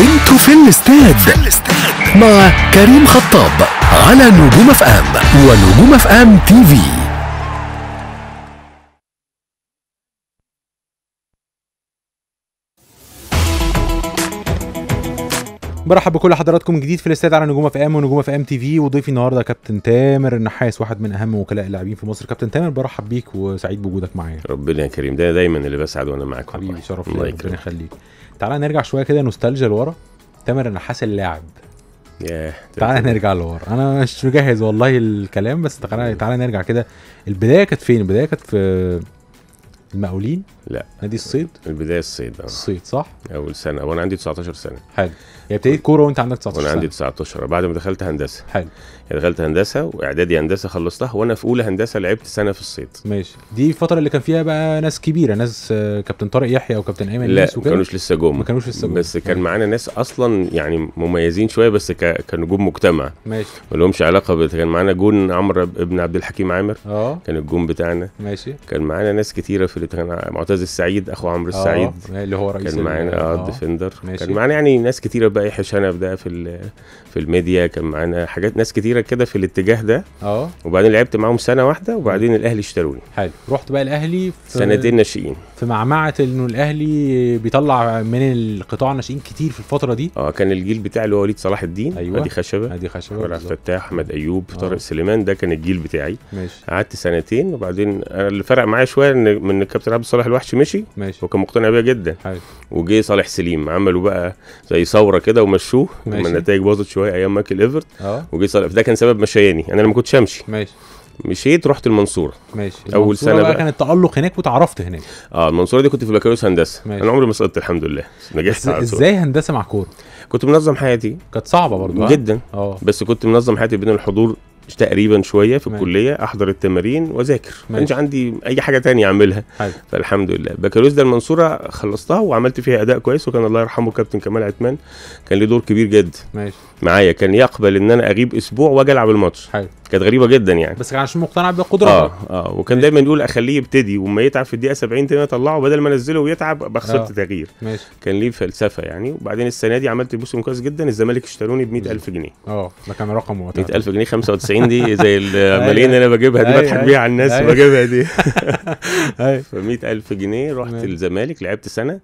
انتوا في الاستاد مع كريم خطاب على نجوم اف ام ونجوم اف ام تي في برحب بكل حضراتكم جديد في الاستاد على نجوم اف ام ونجوم اف ام تي في وضيفي النهارده كابتن تامر النحاس واحد من اهم وكلاء اللاعبين في مصر كابتن تامر برحب بيك وسعيد بوجودك معايا ربنا يا كريم ده دايما اللي بسعد وانا معاك حبيبي شرف لي ربنا يخليك تعالى نرجع شويه كده نوستالجيا لورا تامر النحاس اللاعب ياه تعالى نرجع لورا انا مش مجهز والله الكلام بس تعالى تعالى نرجع كده البدايه كانت فين البدايه كانت في المقاولين لا نادي الصيد البدايه الصيد اه الصيد صح اول سنه وانا عندي 19 سنه حلو يعني ابتديت كوره وانت عندك 19 وانا سنه وانا عندي 19 بعد ما دخلت هندسه حلو يعني دخلت هندسه واعدادي هندسه خلصتها وانا في اولى هندسه لعبت سنه في الصيد ماشي دي الفتره اللي كان فيها بقى ناس كبيره ناس آه، كابتن طارق يحيى وكابتن ايمن لا ما كانوش لسه جم ما كانوش لسه جم بس كان معانا ناس اصلا يعني مميزين شويه بس ك... كانوا جم مجتمع ماشي ما لهمش علاقه بت... كان معانا جون عمرو ابن عبد الحكيم عامر اه كان الجون بتاعنا ماشي كان معانا ناس كتيره في كان معتز السعيد اخو عمرو آه. السعيد آه. اللي هو رئيس كان معانا اه ديفندر آه. كان معانا يعني ناس كتيره بقى يحيى شنف ده في في الميديا كان معانا حاجات ناس كتيره كبيره كده في الاتجاه ده اه وبعدين لعبت معاهم سنه واحده وبعدين الاهلي اشتروني حلو رحت بقى الاهلي في سنتين ناشئين في معمعه انه الاهلي بيطلع من القطاع ناشئين كتير في الفتره دي اه كان الجيل بتاع اللي هو وليد صلاح الدين ايوه ادي خشبه ادي خشبه عبد الفتاح احمد ايوب آه. طارق سليمان ده كان الجيل بتاعي ماشي قعدت سنتين وبعدين اللي فرق معايا شويه ان من الكابتن عبد الصالح الوحشي مشي ماشي وكان مقتنع بيها جدا حلو وجه صالح سليم عملوا بقى زي ثوره كده ومشوه لما النتائج باظت شويه ايام مايكل ايفرت اه وجه صالح ده كان سبب مشياني انا ما كنتش امشي ماشي مشيت رحت المنصوره ماشي اول سنه بقى, بقى كان التالق هناك وتعرفت هناك اه المنصوره دي كنت في بكالوريوس هندسه ماشي. انا عمري ما سقطت الحمد لله نجحت ازاي هندسه مع كوره كنت منظم حياتي كانت صعبه برضه جدا اه بس كنت منظم حياتي بين الحضور تقريبا شويه في ماشي. الكليه احضر التمارين واذاكر ما كانش عندي اي حاجه تانية اعملها حاجة. فالحمد لله بكالوريوس ده المنصوره خلصتها وعملت فيها اداء كويس وكان الله يرحمه كابتن كمال عتمان كان له دور كبير جدا ماشي معايا كان يقبل ان انا اغيب اسبوع واجي العب الماتش كانت غريبه جدا يعني بس كان عشان مقتنع بقدراته اه اه وكان دايما يقول اخليه يبتدي وما يتعب في الدقيقه 70 تاني اطلعه بدل ما انزله ويتعب بخسرت خسرت آه. تغيير ماشي كان ليه فلسفه يعني وبعدين السنه دي عملت موسم كويس جدا الزمالك اشتروني ب 100000 جنيه اه ده كان رقم وقتها 100000 جنيه 95 دي زي الملايين اللي انا بجيبها دي أيوة، بضحك أيوة. بيها على الناس أيوة. وبجيبها دي ف 100000 جنيه رحت الزمالك لعبت سنه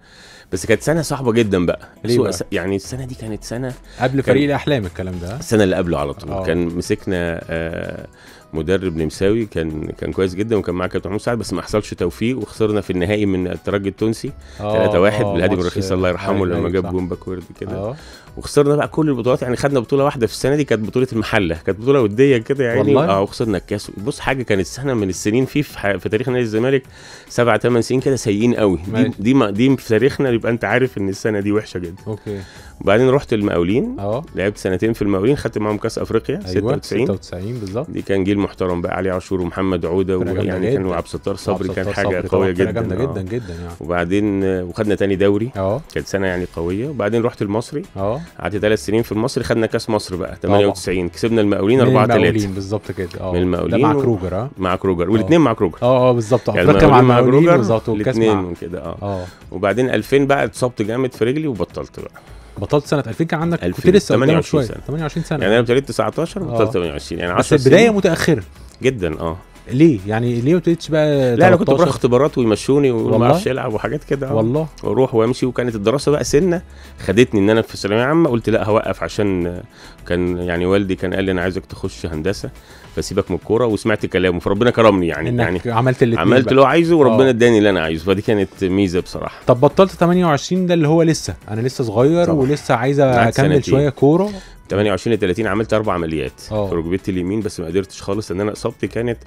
بس كانت سنه صعبه جدا بقى, ليه بقى؟ يعني السنه دي كانت سنه قبل فريق الاحلام الكلام ده السنه اللي قبله على طول أوه. كان مسكنا آه مدرب نمساوي كان كان كويس جدا وكان معاه كابتن محمود سعد بس ما حصلش توفيق وخسرنا في النهائي من الترجي التونسي 3-1 آه، آه، بالهادي بن رخيص الله يرحمه أيوة، لما أيوة، جاب جون باكورد كده آه. وخسرنا بقى كل البطولات يعني خدنا بطوله واحده في السنه دي كانت بطوله المحله كانت بطوله وديه كده يعني اه وخسرنا الكاس بص حاجه كانت سنه من السنين في في, في تاريخ نادي الزمالك سبع ثمان سنين كده سيئين قوي دي دي, ما دي في تاريخنا يبقى انت عارف ان السنه دي وحشه جدا اوكي وبعدين رحت المقاولين اه لعبت سنتين في المقاولين خدت معاهم كاس افريقيا أيوة 96 96 بالظبط دي كان جيل محترم بقى علي عاشور ومحمد عوده ويعني كان وعبد الستار صبري كان حاجه قويه جدا جدا آه. جدا جدا يعني وبعدين آه، وخدنا تاني دوري اه كانت سنه يعني قويه وبعدين رحت المصري اه قعدت ثلاث سنين في المصري خدنا كاس مصر بقى 98 كسبنا المقاولين 4 3 المقاولين بالظبط كده اه من المقاولين ده مع كروجر اه مع كروجر آه. والاثنين مع كروجر اه اه بالظبط يعني المقاولين مع كروجر بالظبط الاثنين كده اه اه وبعدين 2000 بقى اتصبت جامد في رجلي وبطلت بقى بطلت سنه 2000 كان عندك كنت لسه 28 سنه 28 سنه يعني انا ابتديت 19 بطلت 28 يعني 10 سنين البدايه متاخره جدا اه ليه يعني ليه ما ابتديتش بقى لا انا كنت بروح اختبارات ويمشوني وما اعرفش العب وحاجات كده اه. والله واروح وامشي وكانت الدراسه بقى سنه خدتني ان انا في ثانويه عامه قلت لا هوقف عشان كان يعني والدي كان قال لي انا عايزك تخش هندسه فسيبك من الكوره وسمعت كلامه فربنا كرمني يعني إنك يعني عملت اللي عملت اللي هو عايزه وربنا آه. اداني اللي انا عايزه فدي كانت ميزه بصراحه طب بطلت 28 ده اللي هو لسه انا لسه صغير طبعا. ولسه عايز اكمل شويه كوره 28 ل 30 عملت 4 عمليات في ركبتي اليمين بس ما قدرتش خالص ان انا اصابتي كانت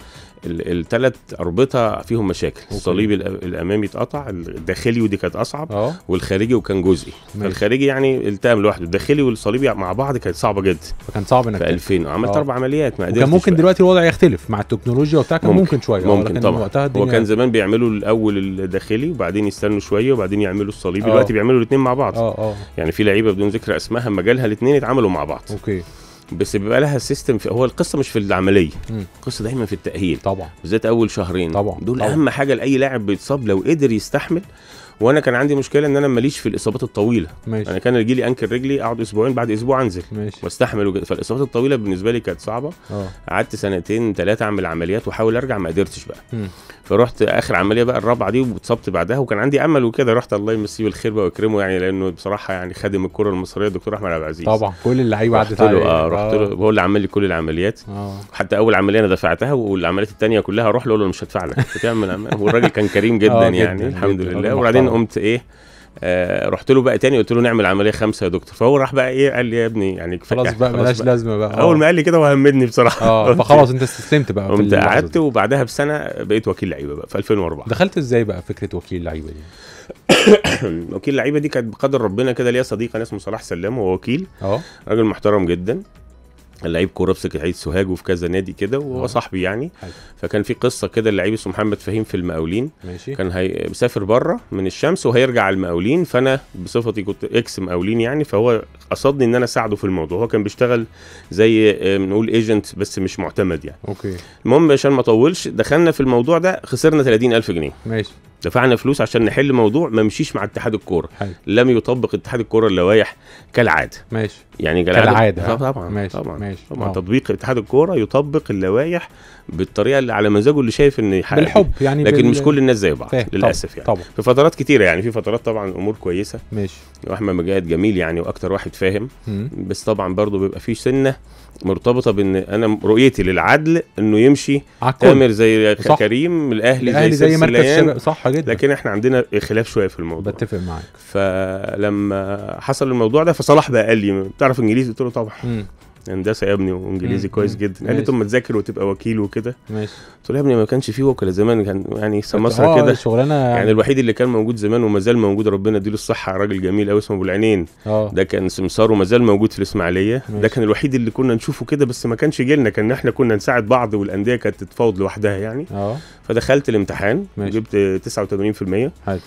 الثلاث اربطه فيهم مشاكل أوكي. الصليب الامامي اتقطع الداخلي ودي كانت اصعب أوه. والخارجي وكان جزئي الخارجي يعني التام لوحده الداخلي والصليبي مع بعض كانت صعبه جدا فكان صعب انك في 2000 وعملت اربع عمليات ما قدرتش كان ممكن دلوقتي الوضع يختلف مع التكنولوجيا وبتاع كان ممكن, ممكن شويه أه، ممكن طبعا وقتها هو كان زمان بيعملوا الاول الداخلي وبعدين يستنوا شويه وبعدين يعملوا الصليبي دلوقتي بيعملوا الاثنين مع بعض أوه. أوه. يعني في لعيبه بدون ذكر اسمائها مجالها الاثنين اتعملوا مع بعض بعض اوكي بس بيبقى لها سيستم هو القصه مش في العمليه القصه دايما في التاهيل طبعا بالذات اول شهرين طبعا دول طبعا. اهم حاجه لاي لاعب بيتصاب لو قدر يستحمل وانا كان عندي مشكله ان انا ماليش في الاصابات الطويله ماشي. انا يعني كان يجي لي انكل رجلي اقعد اسبوعين بعد اسبوع انزل ماشي. واستحمل وجد. فالاصابات الطويله بالنسبه لي كانت صعبه اه. قعدت سنتين ثلاثه اعمل عمليات واحاول ارجع ما قدرتش بقى م. فرحت اخر عمليه بقى الرابعه دي واتصبت بعدها وكان عندي امل وكده رحت الله يمسيه بالخير بقى ويكرمه يعني لانه بصراحه يعني خادم الكره المصريه الدكتور احمد عبد العزيز طبعا كل اللعيبه عدت عليه اه رحت له اه. هو اللي عمل لي كل العمليات أوه. حتى اول عمليه انا دفعتها والعمليات الثانيه كلها اروح له اقول له مش هدفع لك بتعمل والراجل كان كريم جدا اه، يعني الحمد لله وبعدين وبعدين قمت ايه آه رحت له بقى تاني قلت له نعمل عمليه خمسه يا دكتور فهو راح بقى ايه قال لي يا ابني يعني كفايه خلاص بقى مالهاش لازمه بقى اول آه. ما قال لي كده وهمدني بصراحه اه فخلاص انت استسلمت بقى قمت قعدت وبعدها بسنه بقيت وكيل لعيبه بقى في 2004 دخلت ازاي بقى فكره وكيل لعيبه دي؟ وكيل لعيبه دي كانت بقدر ربنا كده ليا صديق انا اسمه صلاح سلام هو وكيل اه راجل محترم جدا لعيب كوره في سكه عيد سوهاج وفي كذا نادي كده وهو آه. صاحبي يعني حاجة. فكان في قصه كده اللعيب اسمه محمد فهيم في المقاولين ماشي. كان هي... مسافر بره من الشمس وهيرجع المقاولين فانا بصفتي كنت اكس مقاولين يعني فهو قصدني ان انا اساعده في الموضوع هو كان بيشتغل زي آه، بنقول ايجنت بس مش معتمد يعني اوكي المهم عشان ما اطولش دخلنا في الموضوع ده خسرنا 30000 جنيه ماشي دفعنا فلوس عشان نحل موضوع ما مشيش مع اتحاد الكوره لم يطبق اتحاد الكوره اللوائح كالعاده ماشي يعني كالعاده, كالعادة. طبعا ماشي طبعا ماشي طبعا تطبيق اتحاد الكوره يطبق اللوائح بالطريقه اللي على مزاجه اللي شايف ان يحقق بالحب يعني لكن بال... مش كل الناس زي بعض للاسف طبعًا. يعني طبعا. في فترات كتيره يعني في فترات طبعا امور كويسه ماشي واحمد مجاهد جميل يعني واكتر واحد فاهم م. بس طبعا برضه بيبقى فيه سنه مرتبطه بان انا رؤيتي للعدل انه يمشي تامر زي صح. كريم الاهلي, الأهلي زي, زي مركز شباب صح جدا لكن احنا عندنا خلاف شويه في الموضوع بتفق معاك فلما حصل الموضوع ده فصلاح بقى قال لي بتعرف انجليزي قلت له طبعا هندسه يعني يا ابني وانجليزي كويس جدا قال لي طب ما تذاكر وتبقى وكيل وكده ماشي قلت له يا ابني ما كانش فيه وكلاء زمان كان يعني سماسره آه، كده شغلانه يعني الوحيد اللي كان موجود زمان وما زال موجود ربنا يديله الصحه راجل جميل قوي اسمه ابو العينين آه. ده كان سمسار وما زال موجود في الاسماعيليه ده كان الوحيد اللي كنا نشوفه كده بس ما كانش جيلنا كان احنا كنا نساعد بعض والانديه كانت تتفاوض لوحدها يعني اه فدخلت الامتحان جبت 89% حلو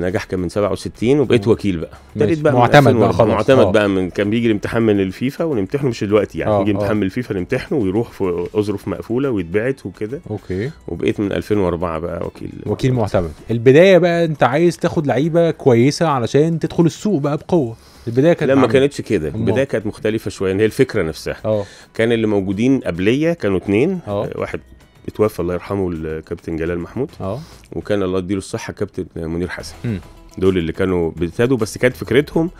نجح كان من 67 وبقيت وكيل بقى ابتديت بقى معتمد بقى خلاص معتمد آه. بقى من كان بيجي الامتحان من الفيفا ونمتحنه مش دلوقتي يعني بيجي آه، امتحان آه. من الفيفا نمتحنه ويروح في اظرف مقفوله ويتبعت وكده اوكي وبقيت من 2004 بقى وكيل وكيل معتمد البدايه بقى انت عايز تاخد لعيبه كويسه علشان تدخل السوق بقى بقوه البدايه كانت لا ما كانتش كده البدايه كانت مختلفه شويه هي الفكره نفسها أوه. كان اللي موجودين قبليه كانوا اثنين واحد اتوفى الله يرحمه الكابتن جلال محمود اه وكان الله يديله الصحه كابتن منير حسن م. دول اللي كانوا بيبتدوا بس كانت فكرتهم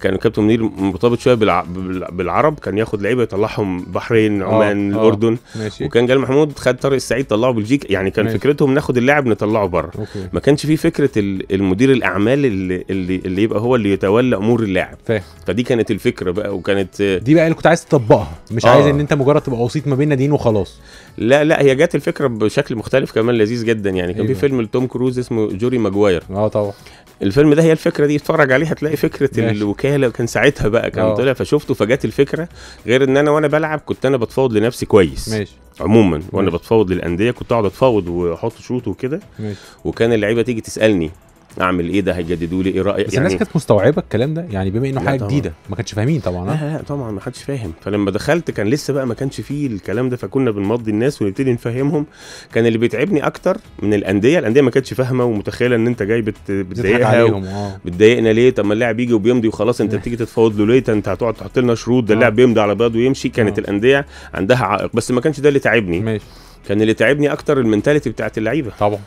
كان كابتن منير مرتبط شويه بالعرب كان ياخد لعيبه يطلعهم بحرين اه، عمان أوه. الاردن ماشي. وكان جلال محمود خد طارق السعيد طلعه بلجيكا يعني كان ماشي. فكرتهم ناخد اللاعب نطلعه بره ما كانش في فكره المدير الاعمال اللي اللي, اللي يبقى هو اللي يتولى امور اللاعب فدي كانت الفكره بقى وكانت دي بقى اللي كنت عايز تطبقها مش أوه. عايز ان انت مجرد تبقى وسيط ما بين ناديين وخلاص لا لا هي جت الفكره بشكل مختلف كمان لذيذ جدا يعني كان أيوة. في فيلم لتوم كروز اسمه جوري ماجواير اه طبعا الفيلم ده هي الفكره دي اتفرج عليه هتلاقي فكره ماشي. الوكاله كان ساعتها بقى كان آه. طلع فشفته فجت الفكره غير ان انا وانا بلعب كنت انا بتفاوض لنفسي كويس ماشي عموما وانا بتفاوض للانديه كنت اقعد اتفاوض واحط شروط وكده وكان اللعيبه تيجي تسالني اعمل ايه ده هيجددوا لي ايه رايك بس يعني الناس كانت مستوعبه الكلام ده يعني بما انه حاجه جديده ما كانش فاهمين طبعا لا لا, طبعا ما حدش فاهم فلما دخلت كان لسه بقى ما كانش فيه الكلام ده فكنا بنمضي الناس ونبتدي نفهمهم كان اللي بيتعبني اكتر من الانديه الانديه ما كانتش فاهمه ومتخيله ان انت جاي بتضايقها و... آه. بتضايقنا ليه طب ما اللاعب يجي وبيمضي وخلاص انت بتيجي تتفاوض له ليه انت هتقعد تحط لنا شروط ده اللاعب آه. بيمضي على بياض ويمشي كانت آه. الانديه عندها عائق بس ما كانش ده اللي تعبني ماشي. كان اللي تعبني اكتر المنتاليتي بتاعت اللعيبه طبعا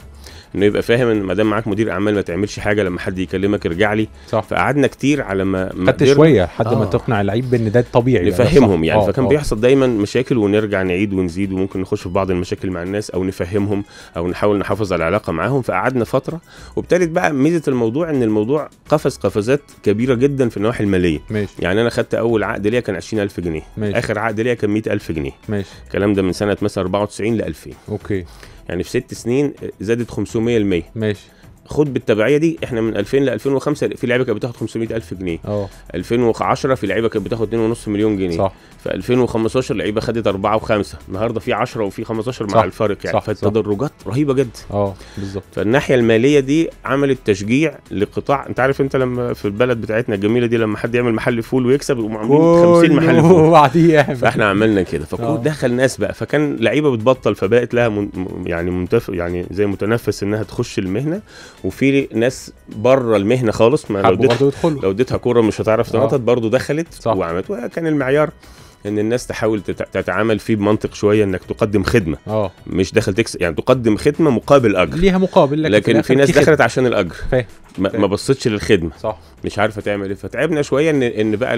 انه يبقى فاهم ان ما دام معاك مدير اعمال ما تعملش حاجه لما حد يكلمك ارجع لي صح فقعدنا كتير على ما خدت شويه لحد آه. ما تقنع اللعيب بان ده طبيعي يعني نفهمهم يعني, يعني فكان آه. بيحصل دايما مشاكل ونرجع نعيد ونزيد وممكن نخش في بعض المشاكل مع الناس او نفهمهم او نحاول نحافظ على العلاقه معاهم فقعدنا فتره وابتدت بقى ميزه الموضوع ان الموضوع قفز قفزات كبيره جدا في النواحي الماليه ماشي. يعني انا خدت اول عقد ليا كان 20000 جنيه ماشي. اخر عقد ليا كان 100000 جنيه ماشي. الكلام ده من سنه مثلا 94 ل 2000 اوكي يعني في ست سنين زادت 500% ماشي خد بالتبعيه دي احنا من 2000 ل 2005 في لعيبه كانت بتاخد 500000 جنيه اه 2010 في لعيبه كانت بتاخد 2.5 مليون جنيه صح في 2015 لعيبه خدت اربعه وخمسه النهارده في 10 وفي 15 مع صح. الفارق يعني صح. فالتدرجات صح. رهيبه جدا اه بالظبط فالناحيه الماليه دي عملت تشجيع لقطاع انت عارف انت لما في البلد بتاعتنا الجميله دي لما حد يعمل محل فول ويكسب يقوموا عاملين 50 محل فول يعني. فاحنا عملنا كده فدخل ناس بقى فكان لعيبه بتبطل فبقت لها من يعني منتف يعني زي متنفس انها تخش المهنه وفي ناس بره المهنه خالص ما لو اديتها كوره مش هتعرف تنطط آه. برضه دخلت صح. وعملت وكان المعيار ان الناس تحاول تتعامل فيه بمنطق شويه انك تقدم خدمه اه مش داخل تكسب يعني تقدم خدمه مقابل اجر ليها مقابل لكن, لكن في ناس دخلت عشان الاجر فاهم ما بصتش للخدمه صح مش عارفه تعمل ايه فتعبنا شويه ان ان بقى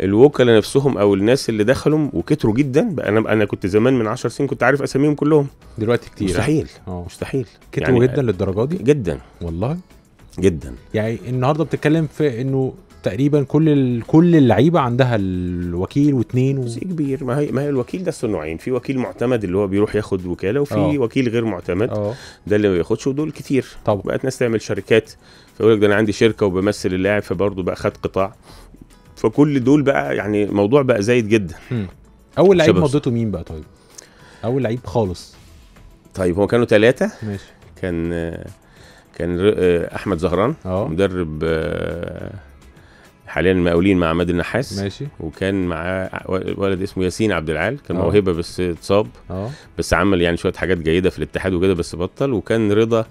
الوكلاء نفسهم او الناس اللي دخلوا وكتروا جدا بقى انا انا كنت زمان من 10 سنين كنت عارف اساميهم كلهم دلوقتي كتير مستحيل أوه. مستحيل كتروا يعني جدا للدرجه دي جدا والله جدا يعني النهارده بتتكلم في انه تقريبا كل كل اللعيبه عندها الوكيل واثنين و... إيه كبير ما هي ما هي الوكيل ده نوعين في وكيل معتمد اللي هو بيروح ياخد وكاله وفي أوه. وكيل غير معتمد أوه. ده اللي ما بياخدش ودول كتير طبعا بقت ناس تعمل شركات فيقول لك ده انا عندي شركه وبمثل اللاعب فبرضه بقى خد قطاع فكل دول بقى يعني الموضوع بقى زايد جدا م. اول لعيب مضيته مين بقى طيب اول لعيب خالص طيب هو كانوا ثلاثه ماشي كان كان آه، احمد زهران أوه. مدرب آه، حاليا المقاولين مع عماد النحاس ماشي وكان معاه ولد اسمه ياسين عبد العال كان أوه. موهبه بس اتصاب اه بس عمل يعني شويه حاجات جيده في الاتحاد وكده بس بطل وكان رضا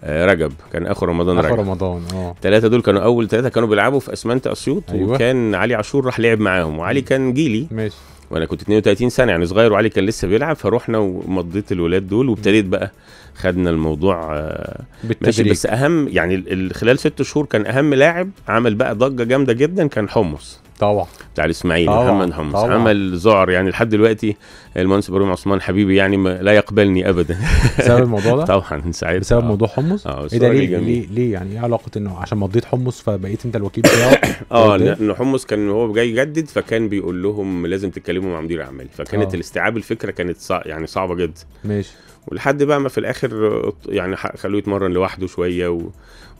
آه، رجب كان اخر رمضان اخر رجب. رمضان اه الثلاثه دول كانوا اول ثلاثه كانوا بيلعبوا في اسمنت اسيوط أيوة. وكان علي عاشور راح لعب معاهم وعلي كان جيلي ماشي وانا كنت 32 سنه يعني صغير وعلي كان لسه بيلعب فروحنا ومضيت الولاد دول وابتديت بقى خدنا الموضوع آه، بالتدريج بس اهم يعني خلال ست شهور كان اهم لاعب عمل بقى ضجه جامده جدا كان حمص طبعا بتاع الاسماعيلي محمد حمص طبعا. عمل ذعر يعني لحد دلوقتي المهندس بروم عثمان حبيبي يعني ما لا يقبلني ابدا بسبب الموضوع ده طبعا من ساعتها بسبب موضوع حمص اه ايه ده ليه, ليه ليه يعني ايه علاقه انه عشان مضيت حمص فبقيت انت الوكيل بتاعه اه لان حمص كان هو جاي يجدد فكان بيقول لهم لازم تتكلموا مع مدير اعمال فكانت آه. الاستيعاب الفكره كانت يعني صعبه جدا ماشي ولحد بقى ما في الاخر يعني خلوه يتمرن لوحده شويه و...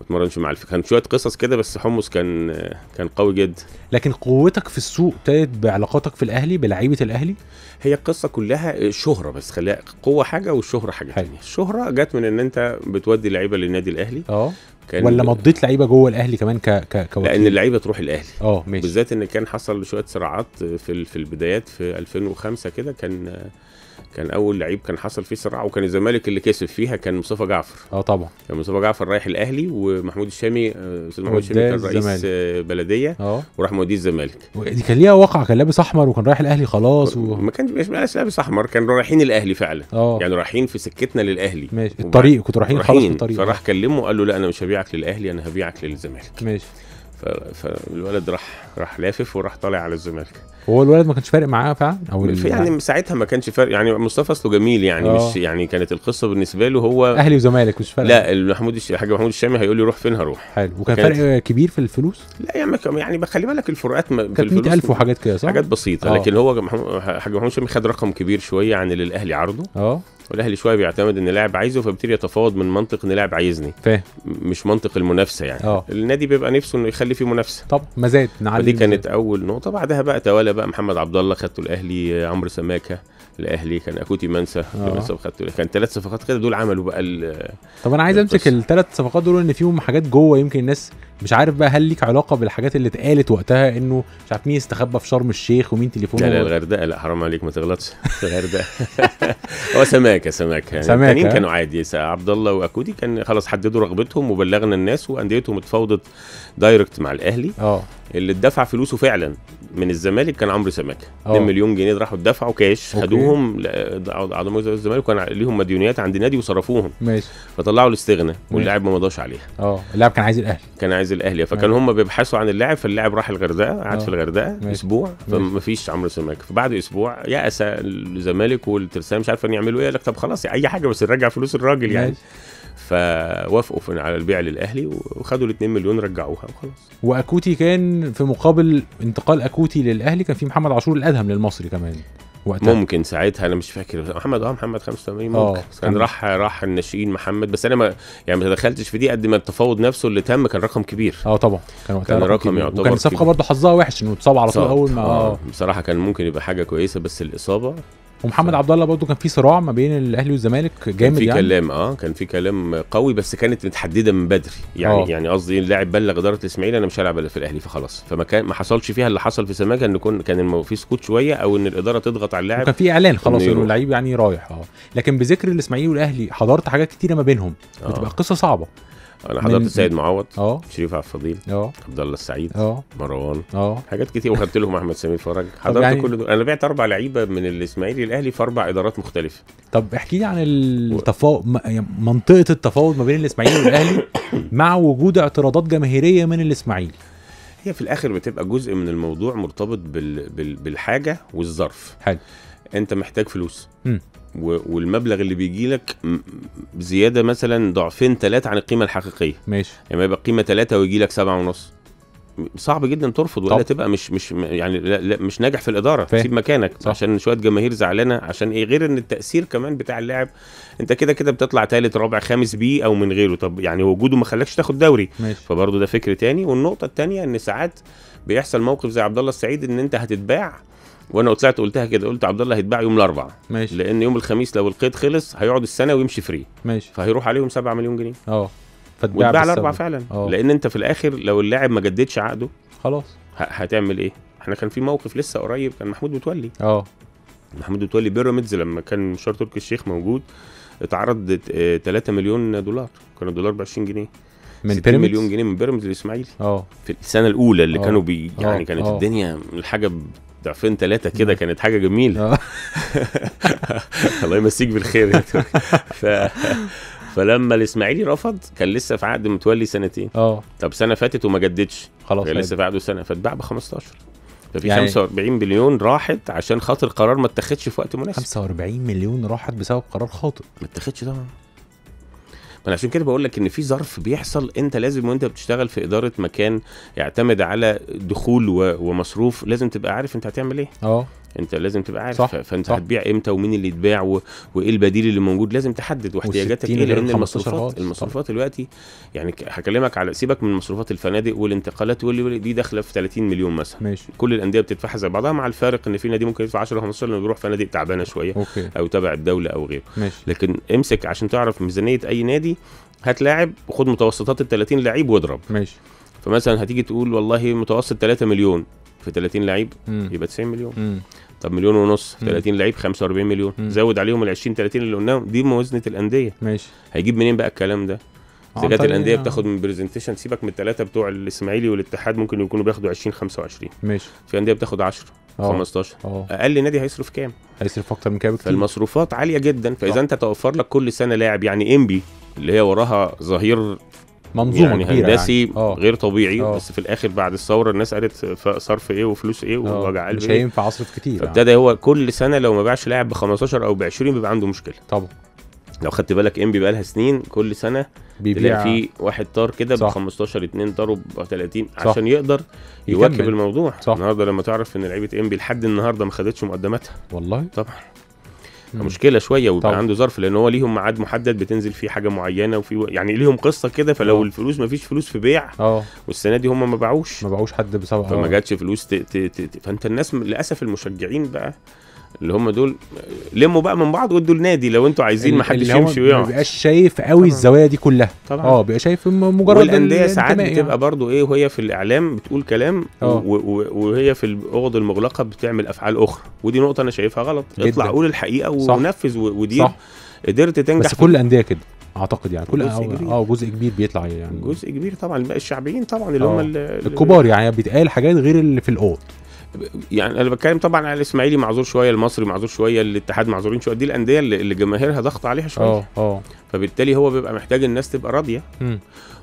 ما اتمرنش مع الفكره كان شويه قصص كده بس حمص كان كان قوي جدا لكن قوتك في السوق ابتدت بعلاقاتك في الاهلي بلعيبه الاهلي هي القصه كلها شهره بس خليها قوه حاجه والشهره حاجه ثانيه الشهره جت من ان انت بتودي لعيبه للنادي الاهلي اه كان ولا مضيت لعيبه جوه الاهلي كمان ك ك كوكيل لان اللعيبه تروح الاهلي اه ماشي بالذات ان كان حصل شويه صراعات في في البدايات في 2005 كده كان كان اول لعيب كان حصل فيه صراع وكان الزمالك اللي كسب فيها كان مصطفى جعفر اه طبعا كان مصطفى جعفر رايح الاهلي ومحمود الشامي آه، استاذ محمود الشامي كان رئيس الزمالك. آه، بلديه اه وراح مودي الزمالك دي كان ليها وقع كان لابس احمر وكان رايح الاهلي خلاص و... ما كانش مش لابس احمر كانوا رايحين الاهلي فعلا اه يعني رايحين في سكتنا للاهلي ماشي الطريق كنتوا رايحين خلاص في الطريق فراح كلمه وقال له لا انا مش هبيعك للاهلي انا هبيعك للزمالك ماشي فالولد راح راح لافف وراح طالع على الزمالك هو الولد ما كانش فارق معاه فعلا او يعني ساعتها ما كانش فارق يعني مصطفى اصله جميل يعني أوه. مش آه. يعني كانت القصه بالنسبه له هو اهلي وزمالك مش فارق لا محمود الحاج محمود الشامي هيقول لي روح فين هروح حلو وكان فرق كبير في الفلوس لا يعني يعني خلي بالك الفروقات ما... كانت 100000 وحاجات كده صح حاجات بسيطه أوه. لكن آه. هو حاج محمود الشامي خد رقم كبير شويه عن اللي الاهلي عرضه اه والاهلي شويه بيعتمد ان لاعب عايزه فبيبتدي يتفاوض من منطق ان لاعب عايزني فاهم مش منطق المنافسه يعني أوه. النادي بيبقى نفسه انه يخلي فيه منافسه طب مزاد نعلي دي كانت اول نقطه بعدها بقى توالى بقى محمد عبد الله خدته الاهلي عمرو سماكه الاهلي كان اكوتي منسى صفقات آه. كان ثلاث صفقات كده دول عملوا بقى طب انا عايز امسك الثلاث صفقات دول ان فيهم حاجات جوه يمكن الناس مش عارف بقى هل ليك علاقه بالحاجات اللي اتقالت وقتها انه مش عارف مين استخبى في شرم الشيخ ومين تليفونه لا لا الغردقه لا حرام عليك ما تغلطش الغردقه هو سماكه سماكه يعني سماكه التانيين آه. كانوا عادي عبد الله واكوتي كان خلاص حددوا رغبتهم وبلغنا الناس وانديتهم اتفاوضت دايركت مع الاهلي اه اللي اتدفع فلوسه فعلا من الزمالك كان عمرو سماكه 2 اه. مليون جنيه راحوا اتدفعوا كاش خدوهم اعضاء مجلس الزمالك وكان ليهم مديونيات عند النادي وصرفوهم ماشي فطلعوا الاستغنى واللاعب ما مضاش عليها اه اللاعب كان عايز الاهلي كان عايز الاهلي فكان هم بيبحثوا عن اللاعب فاللاعب راح الغردقه قعد اه. في الغردقه اسبوع فما فيش عمرو سماكه فبعد اسبوع يأس الزمالك والترسانه مش عارفه يعملوا ايه قال لك طب خلاص اي حاجه بس نرجع فلوس الراجل يعني ماشي. فوافقوا على البيع للاهلي وخدوا ال 2 مليون رجعوها وخلاص واكوتي كان في مقابل انتقال اكوتي للاهلي كان في محمد عاشور الادهم للمصري كمان وقتها ممكن ساعتها انا مش فاكر محمد اه محمد 85 ممكن آه، كان راح راح الناشئين محمد بس انا ما يعني ما تدخلتش في دي قد ما التفاوض نفسه اللي تم كان رقم كبير اه طبعا كان وقتها كان رقم, كبير. يعتبر وكان الصفقه برضه حظها وحش انه اتصاب على طول اول ما آه. اه بصراحه كان ممكن يبقى حاجه كويسه بس الاصابه ومحمد عبد الله برضه كان في صراع ما بين الاهلي والزمالك جامد كان في يعني. كلام اه كان في كلام قوي بس كانت متحدده من بدري يعني أوه. يعني قصدي اللاعب بلغ اداره الاسماعيلي انا مش هلعب الا في الاهلي فخلاص فما كان ما حصلش فيها اللي حصل في سماجه ان كان كان في سكوت شويه او ان الاداره تضغط على اللاعب كان في اعلان خلاص انه اللعيب يعني رايح اه لكن بذكر الاسماعيلي والاهلي حضرت حاجات كتيره ما بينهم آه. بتبقى قصه صعبه انا حضرت السيد معوض اه شريف عبد الفضيل اه عبد الله السعيد اه مروان اه حاجات كتير وخدت لهم احمد سمير فرج حضرت يعني... كل دول انا بعت اربع لعيبه من الاسماعيلي الاهلي في اربع ادارات مختلفه طب احكي لي عن التفاوض يعني منطقه التفاوض ما بين الاسماعيلي والاهلي مع وجود اعتراضات جماهيريه من الاسماعيلي هي في الاخر بتبقى جزء من الموضوع مرتبط بال... بال... بالحاجه والظرف حلو انت محتاج فلوس م. والمبلغ اللي بيجي لك بزياده مثلا ضعفين ثلاثه عن القيمه الحقيقيه ماشي يعني يبقى القيمه ثلاثه ويجي لك سبعه ونص صعب جدا ترفض ولا طب. تبقى مش مش يعني لا لا مش ناجح في الاداره فيه. سيب مكانك صح. عشان شويه جماهير زعلانه عشان ايه غير ان التاثير كمان بتاع اللاعب انت كده كده بتطلع ثالث رابع خامس بيه او من غيره طب يعني وجوده ما خلاكش تاخد دوري ماشي. فبرضه ده فكر تاني والنقطه الثانيه ان ساعات بيحصل موقف زي عبد الله السعيد ان انت هتتباع وانا طلعت قلتها كده قلت عبد الله هيتباع يوم الاربعاء ماشي لان يوم الخميس لو القيد خلص هيقعد السنه ويمشي فري ماشي فهيروح عليهم 7 مليون جنيه اه واتباع الاربعاء فعلا أوه. لان انت في الاخر لو اللاعب ما جددش عقده خلاص هتعمل ايه؟ احنا كان في موقف لسه قريب كان محمود متولي اه محمود متولي بيراميدز لما كان مشار تركي الشيخ موجود اتعرض 3 مليون دولار كان الدولار ب 20 جنيه من بيراميدز مليون جنيه من بيراميدز الاسماعيلي اه في السنه الاولى اللي أوه. كانوا بي اه. يعني أوه. كانت أوه. الدنيا الحاجه ضعفين ثلاثة كده نعم. كانت حاجة جميلة آه. الله يمسيك بالخير يا ف... فلما الاسماعيلي رفض كان لسه في عقد متولي سنتين اه طب سنة فاتت وما جددش خلاص كان لسه في عقده سنة فاتباع ب 15 ففي يعني 45 مليون راحت عشان خاطر قرار ما اتخذش في وقت مناسب 45 مليون راحت بسبب قرار خاطئ ما اتخذش طبعا ما عشان كده بقول لك ان في ظرف بيحصل انت لازم وانت بتشتغل في اداره مكان يعتمد على دخول ومصروف لازم تبقى عارف انت هتعمل ايه اه انت لازم تبقى عارف صح فانت صح. هتبيع امتى ومين اللي يتباع و... وايه البديل اللي موجود لازم تحدد واحتياجاتك ايه لان المصروفات المصروفات دلوقتي يعني هكلمك على سيبك من مصروفات الفنادق والانتقالات واللي دي داخله في 30 مليون مثلا ماشي. كل الانديه بتدفعها زي بعضها مع الفارق ان في نادي ممكن يدفع 10 15 لانه بيروح فنادق تعبانه شويه أوكي. او تبع الدوله او غيره لكن امسك عشان تعرف ميزانيه اي نادي هات لاعب وخد متوسطات ال 30 لعيب واضرب ماشي فمثلا هتيجي تقول والله متوسط 3 مليون في 30 لعيب مم. يبقى 90 مليون مم. طب مليون ونص في 30 لعيب 45 مليون مم. زود عليهم ال 20 30 اللي قلناهم دي موازنه الانديه ماشي هيجيب منين بقى الكلام ده؟ زكاه الانديه آه. بتاخد من برزنتيشن سيبك من الثلاثه بتوع الاسماعيلي والاتحاد ممكن يكونوا بياخدوا 20 25 ماشي في انديه بتاخد 10 أوه. 15 أوه. اقل نادي هيصرف كام؟ هيصرف اكتر من كده بكتير فالمصروفات عاليه جدا فاذا أوه. انت توفر لك كل سنه لاعب يعني انبي اللي هي وراها ظهير منظومه يعني كبيره هندسي يعني. آه. غير طبيعي أوه. بس في الاخر بعد الثوره الناس قالت صرف ايه وفلوس ايه آه. ووجع قلب مش إيه. هينفع اصرف كتير يعني. فابتدى هو كل سنه لو ما باعش لاعب ب 15 او ب 20 بيبقى عنده مشكله طبعا لو خدت بالك ام بقى لها سنين كل سنه بيبيع في واحد طار كده ب 15 2 طار ب 30 عشان يقدر يواكب الموضوع صح. النهارده لما تعرف ان لعيبه ام بي لحد النهارده ما خدتش مقدماتها والله طبعا مشكله شويه ويبقى عنده ظرف لان هو ليهم ميعاد محدد بتنزل فيه حاجه معينه وفي يعني ليهم قصه كده فلو أوه. الفلوس ما فيش فلوس في بيع اه والسنه دي هم ما باعوش ما باعوش حد بسبب فما آه. جاتش فلوس ت... ت... ت... فانت الناس للاسف المشجعين بقى اللي هم دول لموا بقى من بعض وادوا النادي لو انتوا عايزين ما حدش يمشي ويقعد ما بيبقاش شايف قوي الزوايا دي كلها طبعا اه بيبقى شايف مجرد والانديه ساعات يعني. بتبقى برضو ايه وهي في الاعلام بتقول كلام اه. وهي في الاوض المغلقه بتعمل افعال اخرى ودي نقطه انا شايفها غلط جداً. اطلع قول الحقيقه ونفذ ودير قدرت تنجح بس كل الانديه كده اعتقد يعني كل اه جزء كبير بيطلع يعني جزء كبير طبعا الشعبيين طبعا اللي هم آه. الكبار يعني،, يعني بيتقال حاجات غير اللي في الاوض يعني انا بتكلم طبعا على الاسماعيلي معذور شويه المصري معذور شويه الاتحاد معذورين شويه دي الانديه اللي جماهيرها ضغط عليها شويه اه اه فبالتالي هو بيبقى محتاج الناس تبقى راضيه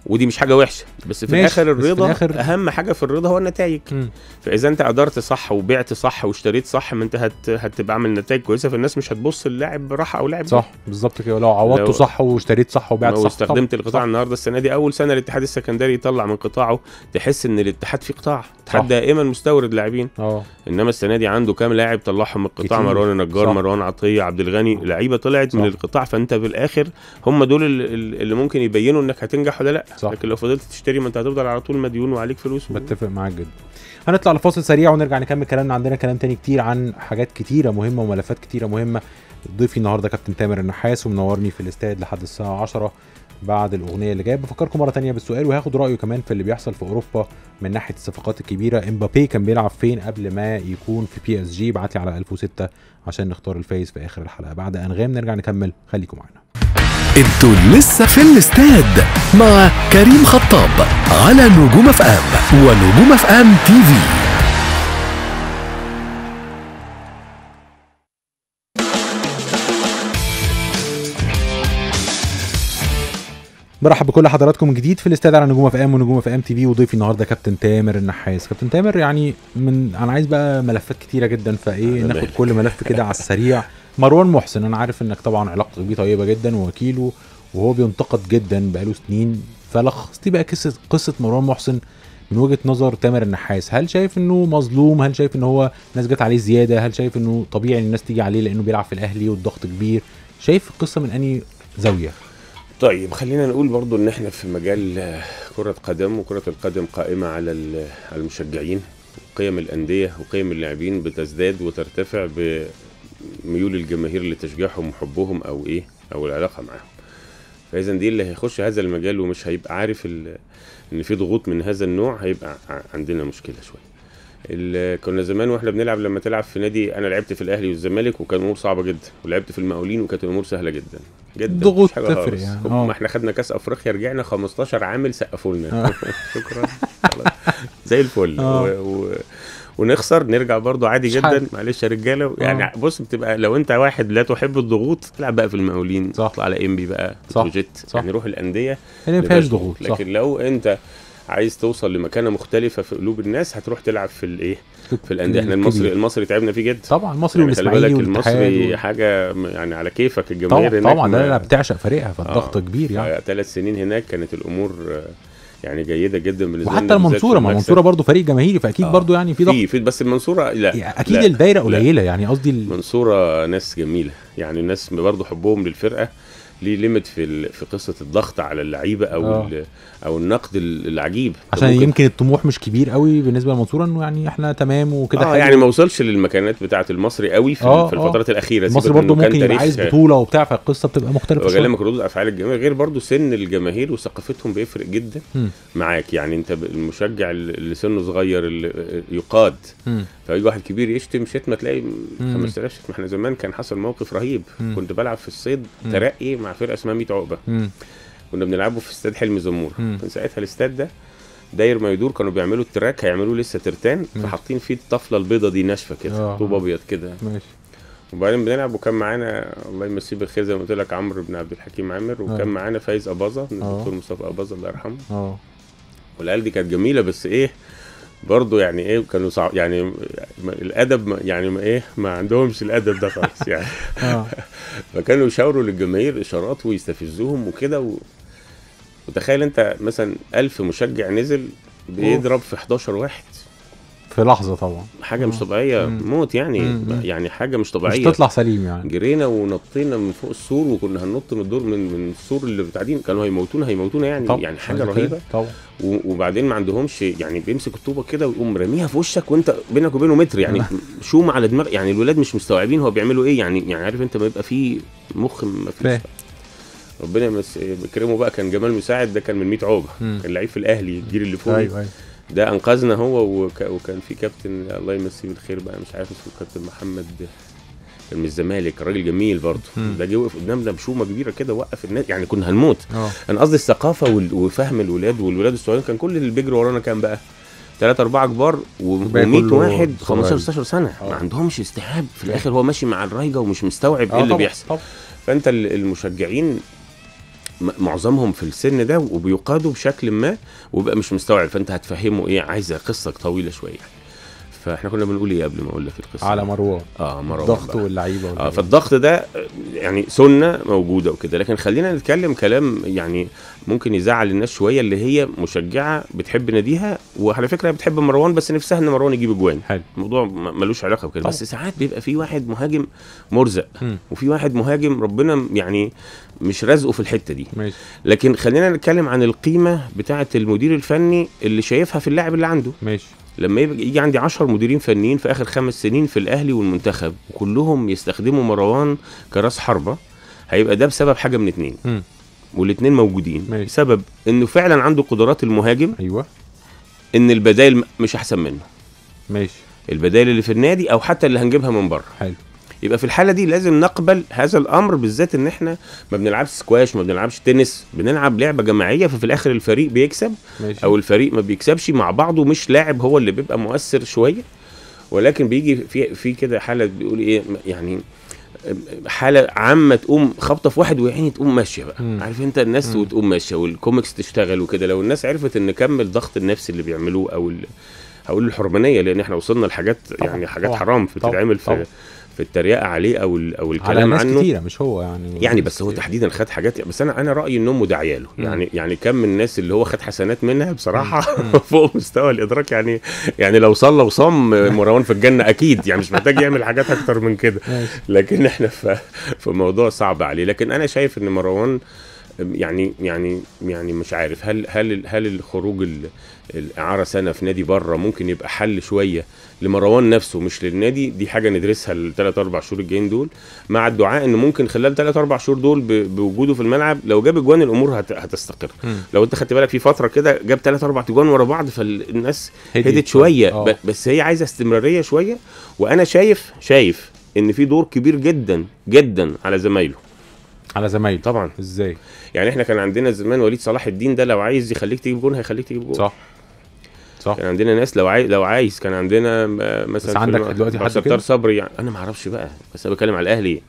ودي مش حاجه وحشه بس في الاخر الرضا في الآخر... اهم حاجه في الرضا هو النتائج مم. فاذا انت ادرت صح وبعت صح واشتريت صح ما انت هت... هتبقى عامل نتائج كويسه فالناس مش هتبص للاعب راح او لاعب صح بالظبط كده لو عوضته لو... صح واشتريت صح وبعت صح واستخدمت القطاع صح. النهارده السنه دي اول سنه الاتحاد السكندري يطلع من قطاعه تحس ان الاتحاد فيه قطاع الاتحاد دائما مستورد لاعبين اه انما السنه دي عنده كام لاعب طلعهم من القطاع مروان النجار مروان عطيه عبد الغني لعيبه طلعت صح. من القطاع فانت في الاخر هم دول اللي ممكن يبينوا انك هتنجح ولا لا صح. لكن لو فضلت تشتري ما انت هتفضل على طول مديون وعليك فلوس بتفق معاك جدا هنطلع لفاصل سريع ونرجع نكمل كلامنا عندنا كلام تاني كتير عن حاجات كتيره مهمه وملفات كتيره مهمه ضيفي النهارده كابتن تامر النحاس ومنورني في الاستاد لحد الساعه 10 بعد الاغنيه اللي جايه بفكركم مره تانية بالسؤال وهاخد رايه كمان في اللي بيحصل في اوروبا من ناحيه الصفقات الكبيره امبابي كان بيلعب فين قبل ما يكون في بي اس جي ابعت لي على 1006 عشان نختار الفايز في اخر الحلقه بعد انغام نرجع نكمل خليكم معانا انتوا لسه في الاستاد مع كريم خطاب على نجوم اف ام ونجوم اف ام تي في برحب بكل حضراتكم جديد في الاستاد على نجوم في ام ونجوم في ام تي في وضيفي النهارده كابتن تامر النحاس كابتن تامر يعني من انا عايز بقى ملفات كتيره جدا فايه ناخد كل ملف كده على السريع مروان محسن انا عارف انك طبعا علاقتك بيه طيبه جدا ووكيله وهو بينتقد جدا بقاله سنين فلخص لي بقى قصه قصه مروان محسن من وجهه نظر تامر النحاس هل شايف انه مظلوم هل شايف ان هو ناس جت عليه زياده هل شايف انه طبيعي الناس تيجي عليه لانه بيلعب في الاهلي والضغط كبير شايف القصه من انهي زاويه طيب خلينا نقول برضو ان احنا في مجال كرة قدم وكرة القدم قائمة على المشجعين قيم الأندية وقيم اللاعبين بتزداد وترتفع بميول الجماهير لتشجيعهم وحبهم أو إيه أو العلاقة معاهم فإذا دي اللي هيخش هذا المجال ومش هيبقى عارف إن في ضغوط من هذا النوع هيبقى عندنا مشكلة شوية كنا زمان واحنا بنلعب لما تلعب في نادي انا لعبت في الاهلي والزمالك وكان امور صعبه جدا ولعبت في المقاولين وكانت الامور سهله جدا جدا ضغوط تفرق يعني اه. ما احنا خدنا كاس افريقيا رجعنا 15 عامل سقفوا لنا اه. شكرا زي الفل اه. و... ونخسر نرجع برضو عادي جدا معلش يا رجاله يعني أوه. بص بتبقى لو انت واحد لا تحب الضغوط العب بقى في المقاولين صح اطلع على انبي بقى صح. صح. يعني روح الانديه اللي ما فيهاش ضغوط لكن صح. لو انت عايز توصل لمكانه مختلفه في قلوب الناس هتروح تلعب في الايه في الانديه احنا المصري المصري تعبنا فيه جدا طبعا المصري يعني خلي بالك المصري و... حاجه يعني على كيفك الجماهير طبعا, هناك طبعا لا لا بتعشق فريقها فالضغط آه كبير يعني ثلاث سنين هناك كانت الامور آه، يعني جيده جدا بالنسبه وحتى المنصوره ما المنصوره برضه فريق جماهيري فاكيد آه. برضه يعني في ضغط في بس المنصوره لا يعني اكيد لا الدايره قليله يعني قصدي المنصوره ناس جميله يعني الناس برضه حبهم للفرقه ليه ليميت في في قصه الضغط على اللعيبه او آه. او النقد العجيب عشان يمكن الطموح مش كبير قوي بالنسبه لمنصور انه يعني احنا تمام وكده اه يعني ما وصلش للمكانات بتاعه المصري قوي في, آه، في آه. الفترات الاخيره مصر برضه ممكن يبقى عايز بطوله وبتاع فالقصه بتبقى مختلفه بكلمك ردود افعال الجماهير غير برضه سن الجماهير وثقافتهم بيفرق جدا م. معاك يعني انت المشجع اللي سنه صغير اللي يقاد فيجي واحد كبير يشتم شتمه تلاقي 5000 شتمه احنا زمان كان حصل موقف رهيب م. كنت بلعب في الصيد ترقي مع فرقه اسمها 100 عقبه كنا بنلعبه في استاد حلم زمور كان ساعتها الاستاد ده داير ما يدور كانوا بيعملوا التراك هيعملوا لسه ترتان فحاطين فيه الطفله البيضه دي ناشفه كده آه. طوب ابيض كده ماشي وبعدين بنلعب وكان معانا الله يمسيه بالخير زي ما قلت لك عمرو بن عبد الحكيم عامر وكان آه. معانا فايز اباظه آه. الدكتور مصطفى اباظه الله يرحمه اه والعيال دي كانت جميله بس ايه برضه يعني ايه كانوا صعب يعني الادب يعني ما ايه ما عندهمش الادب ده خالص يعني آه. فكانوا يشاوروا للجماهير اشارات ويستفزوهم وكده و... وتخيل انت مثلا ألف مشجع نزل بيضرب في 11 واحد في لحظه طبعا حاجه مش طبيعيه مم. موت يعني مم. يعني حاجه مش طبيعيه مش تطلع سليم يعني جرينا ونطينا من فوق السور وكنا هننط من الدور من من السور اللي بتاعدين كانوا هيموتونا هيموتونا يعني طب. يعني حاجه رهيبه طبعا وبعدين ما عندهمش يعني بيمسك الطوبه كده ويقوم راميها في وشك وانت بينك وبينه متر يعني شوم على دماغ يعني الولاد مش مستوعبين هو بيعملوا ايه يعني يعني عارف انت ما يبقى فيه مخ ما فيش ربنا يكرمه بقى كان جمال مساعد ده كان من 100 عوبه كان لعيب في الاهلي الجيل اللي فوق أيوة أيوة. ده انقذنا هو وك... وكان في كابتن الله يمسيه بالخير بقى مش عارف اسمه كابتن محمد كان من الزمالك راجل جميل برضه ده جه وقف قدامنا بشومه كبيره كده وقف الناس يعني كنا هنموت أوه. انا قصدي الثقافه وال... وفهم الولاد والولاد الصغيرين كان كل اللي بيجروا ورانا كان بقى ثلاثة أربعة كبار و100 واحد 15 16 سنة أوه. ما عندهمش استيعاب في الآخر آه. هو ماشي مع الرايجة ومش مستوعب إيه آه اللي طبعا. بيحصل طبعا. فأنت المشجعين معظمهم في السن ده وبيقادوا بشكل ما وبقى مش مستوعب فانت هتفهمه ايه عايزه قصه طويله شويه فاحنا كنا بنقول ايه قبل ما اقول لك القصه على مروان اه مروان الضغط واللعيبه اه فالضغط ده يعني سنه موجوده وكده لكن خلينا نتكلم كلام يعني ممكن يزعل الناس شويه اللي هي مشجعه بتحب ناديها وعلى فكره بتحب مروان بس نفسها ان مروان يجيب اجوان حلو الموضوع ملوش علاقه بكده بس ساعات بيبقى في واحد مهاجم مرزق م. وفي واحد مهاجم ربنا يعني مش رازقه في الحته دي ماشي. لكن خلينا نتكلم عن القيمه بتاعه المدير الفني اللي شايفها في اللاعب اللي عنده ماشي لما يجي عندي 10 مديرين فنيين في اخر خمس سنين في الاهلي والمنتخب وكلهم يستخدموا مروان كراس حربه هيبقى ده بسبب حاجه من اتنين م. والاتنين موجودين ماشي. بسبب انه فعلا عنده قدرات المهاجم ايوه ان البدائل مش احسن منه ماشي البدائل اللي في النادي او حتى اللي هنجيبها من بره حلو يبقى في الحاله دي لازم نقبل هذا الامر بالذات ان احنا ما بنلعبش سكواش ما بنلعبش تنس بنلعب لعبه جماعيه ففي الاخر الفريق بيكسب ماشي. او الفريق ما بيكسبش مع بعضه مش لاعب هو اللي بيبقى مؤثر شويه ولكن بيجي في في كده حاله بيقول ايه يعني حاله عامه تقوم خبطه في واحد ويعني تقوم ماشيه بقى مم. عارف انت الناس مم. وتقوم ماشيه والكوميكس تشتغل وكده لو الناس عرفت ان كم الضغط النفسي اللي بيعملوه او هقول الحرمانيه لان احنا وصلنا لحاجات يعني حاجات طبعا. حرام بتتعمل في في التريقه عليه او او الكلام على ناس عنه كتيره مش هو يعني يعني بس هو تحديدا خد حاجات بس انا انا رايي ان امه داعيه له يعني يعني كم من الناس اللي هو خد حسنات منها بصراحه فوق مستوى الادراك يعني يعني لو صلى وصام مروان في الجنه اكيد يعني مش محتاج يعمل حاجات اكتر من كده لكن احنا في موضوع صعب عليه لكن انا شايف ان مروان آه يعني يعني يعني مش عارف هل هل هل الخروج الاعاره سنه في نادي بره ممكن يبقى حل شويه لمروان نفسه مش للنادي دي حاجه ندرسها الثلاث اربع شهور الجايين دول مع الدعاء ان ممكن خلال ثلاث اربع شهور دول بوجوده في الملعب لو جاب اجوان الامور هتستقر م. لو انت خدت بالك في فتره كده جاب ثلاث اربع اجوان ورا بعض فالناس هدت شويه أوه. آه. بس هي عايزه استمراريه شويه وانا شايف شايف ان في دور كبير جدا جدا على زمايله على زمايله طبعا ازاي يعني احنا كان عندنا زمان وليد صلاح الدين ده لو عايز يخليك تجيب جون هيخليك تجيب جون صح صح كان عندنا ناس لو عايز لو عايز كان عندنا مثلا بس عندك دلوقتي حد كده صبري يعني انا ما اعرفش بقى بس انا بتكلم على الاهلي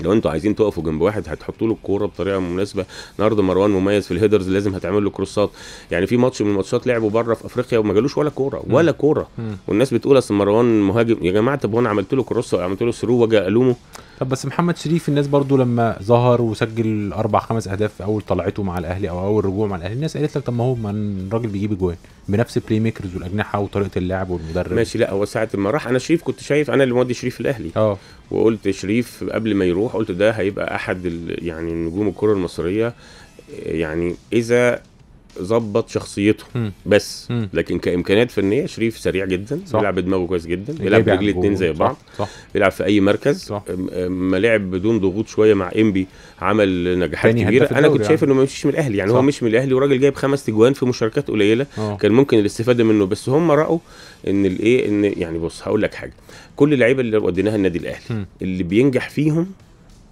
لو انتوا عايزين تقفوا جنب واحد هتحطوا له الكوره بطريقه مناسبه النهارده مروان مميز في الهيدرز لازم هتعمل له كروسات يعني في ماتش من الماتشات لعبوا بره في افريقيا وما جالوش ولا كوره ولا كوره والناس بتقول اصل مروان مهاجم يا جماعه طب انا عملت له كروس وعملت له ثرو واجي الومه طب بس محمد شريف الناس برضو لما ظهر وسجل اربع خمس اهداف في اول طلعته مع الاهلي او اول رجوع مع الاهلي الناس قالت لك طب ما هو ما الراجل بيجيب اجوان بنفس البلاي ميكرز والاجنحه وطريقه اللعب والمدرب ماشي لا هو ساعه ما راح انا شريف كنت شايف انا اللي مودي شريف الاهلي اه وقلت شريف قبل ما يروح قلت ده هيبقى احد يعني نجوم الكره المصريه يعني اذا ظبط شخصيته مم. بس مم. لكن كامكانيات فنيه شريف سريع جدا صح. بيلعب بدماغه كويس جدا بيلعب برجل الاثنين زي بعض بيلعب في اي مركز ما لعب بدون ضغوط شويه مع انبي عمل نجاحات كبيره انا كنت يعني. شايف يعني. انه ما يمشيش من الاهلي يعني صح. هو مش من الاهلي وراجل جايب خمس تجوان في مشاركات قليله أوه. كان ممكن الاستفاده منه بس هم راوا ان الايه ان يعني بص هقول لك حاجه كل اللعيبه اللي وديناها النادي الاهلي اللي بينجح فيهم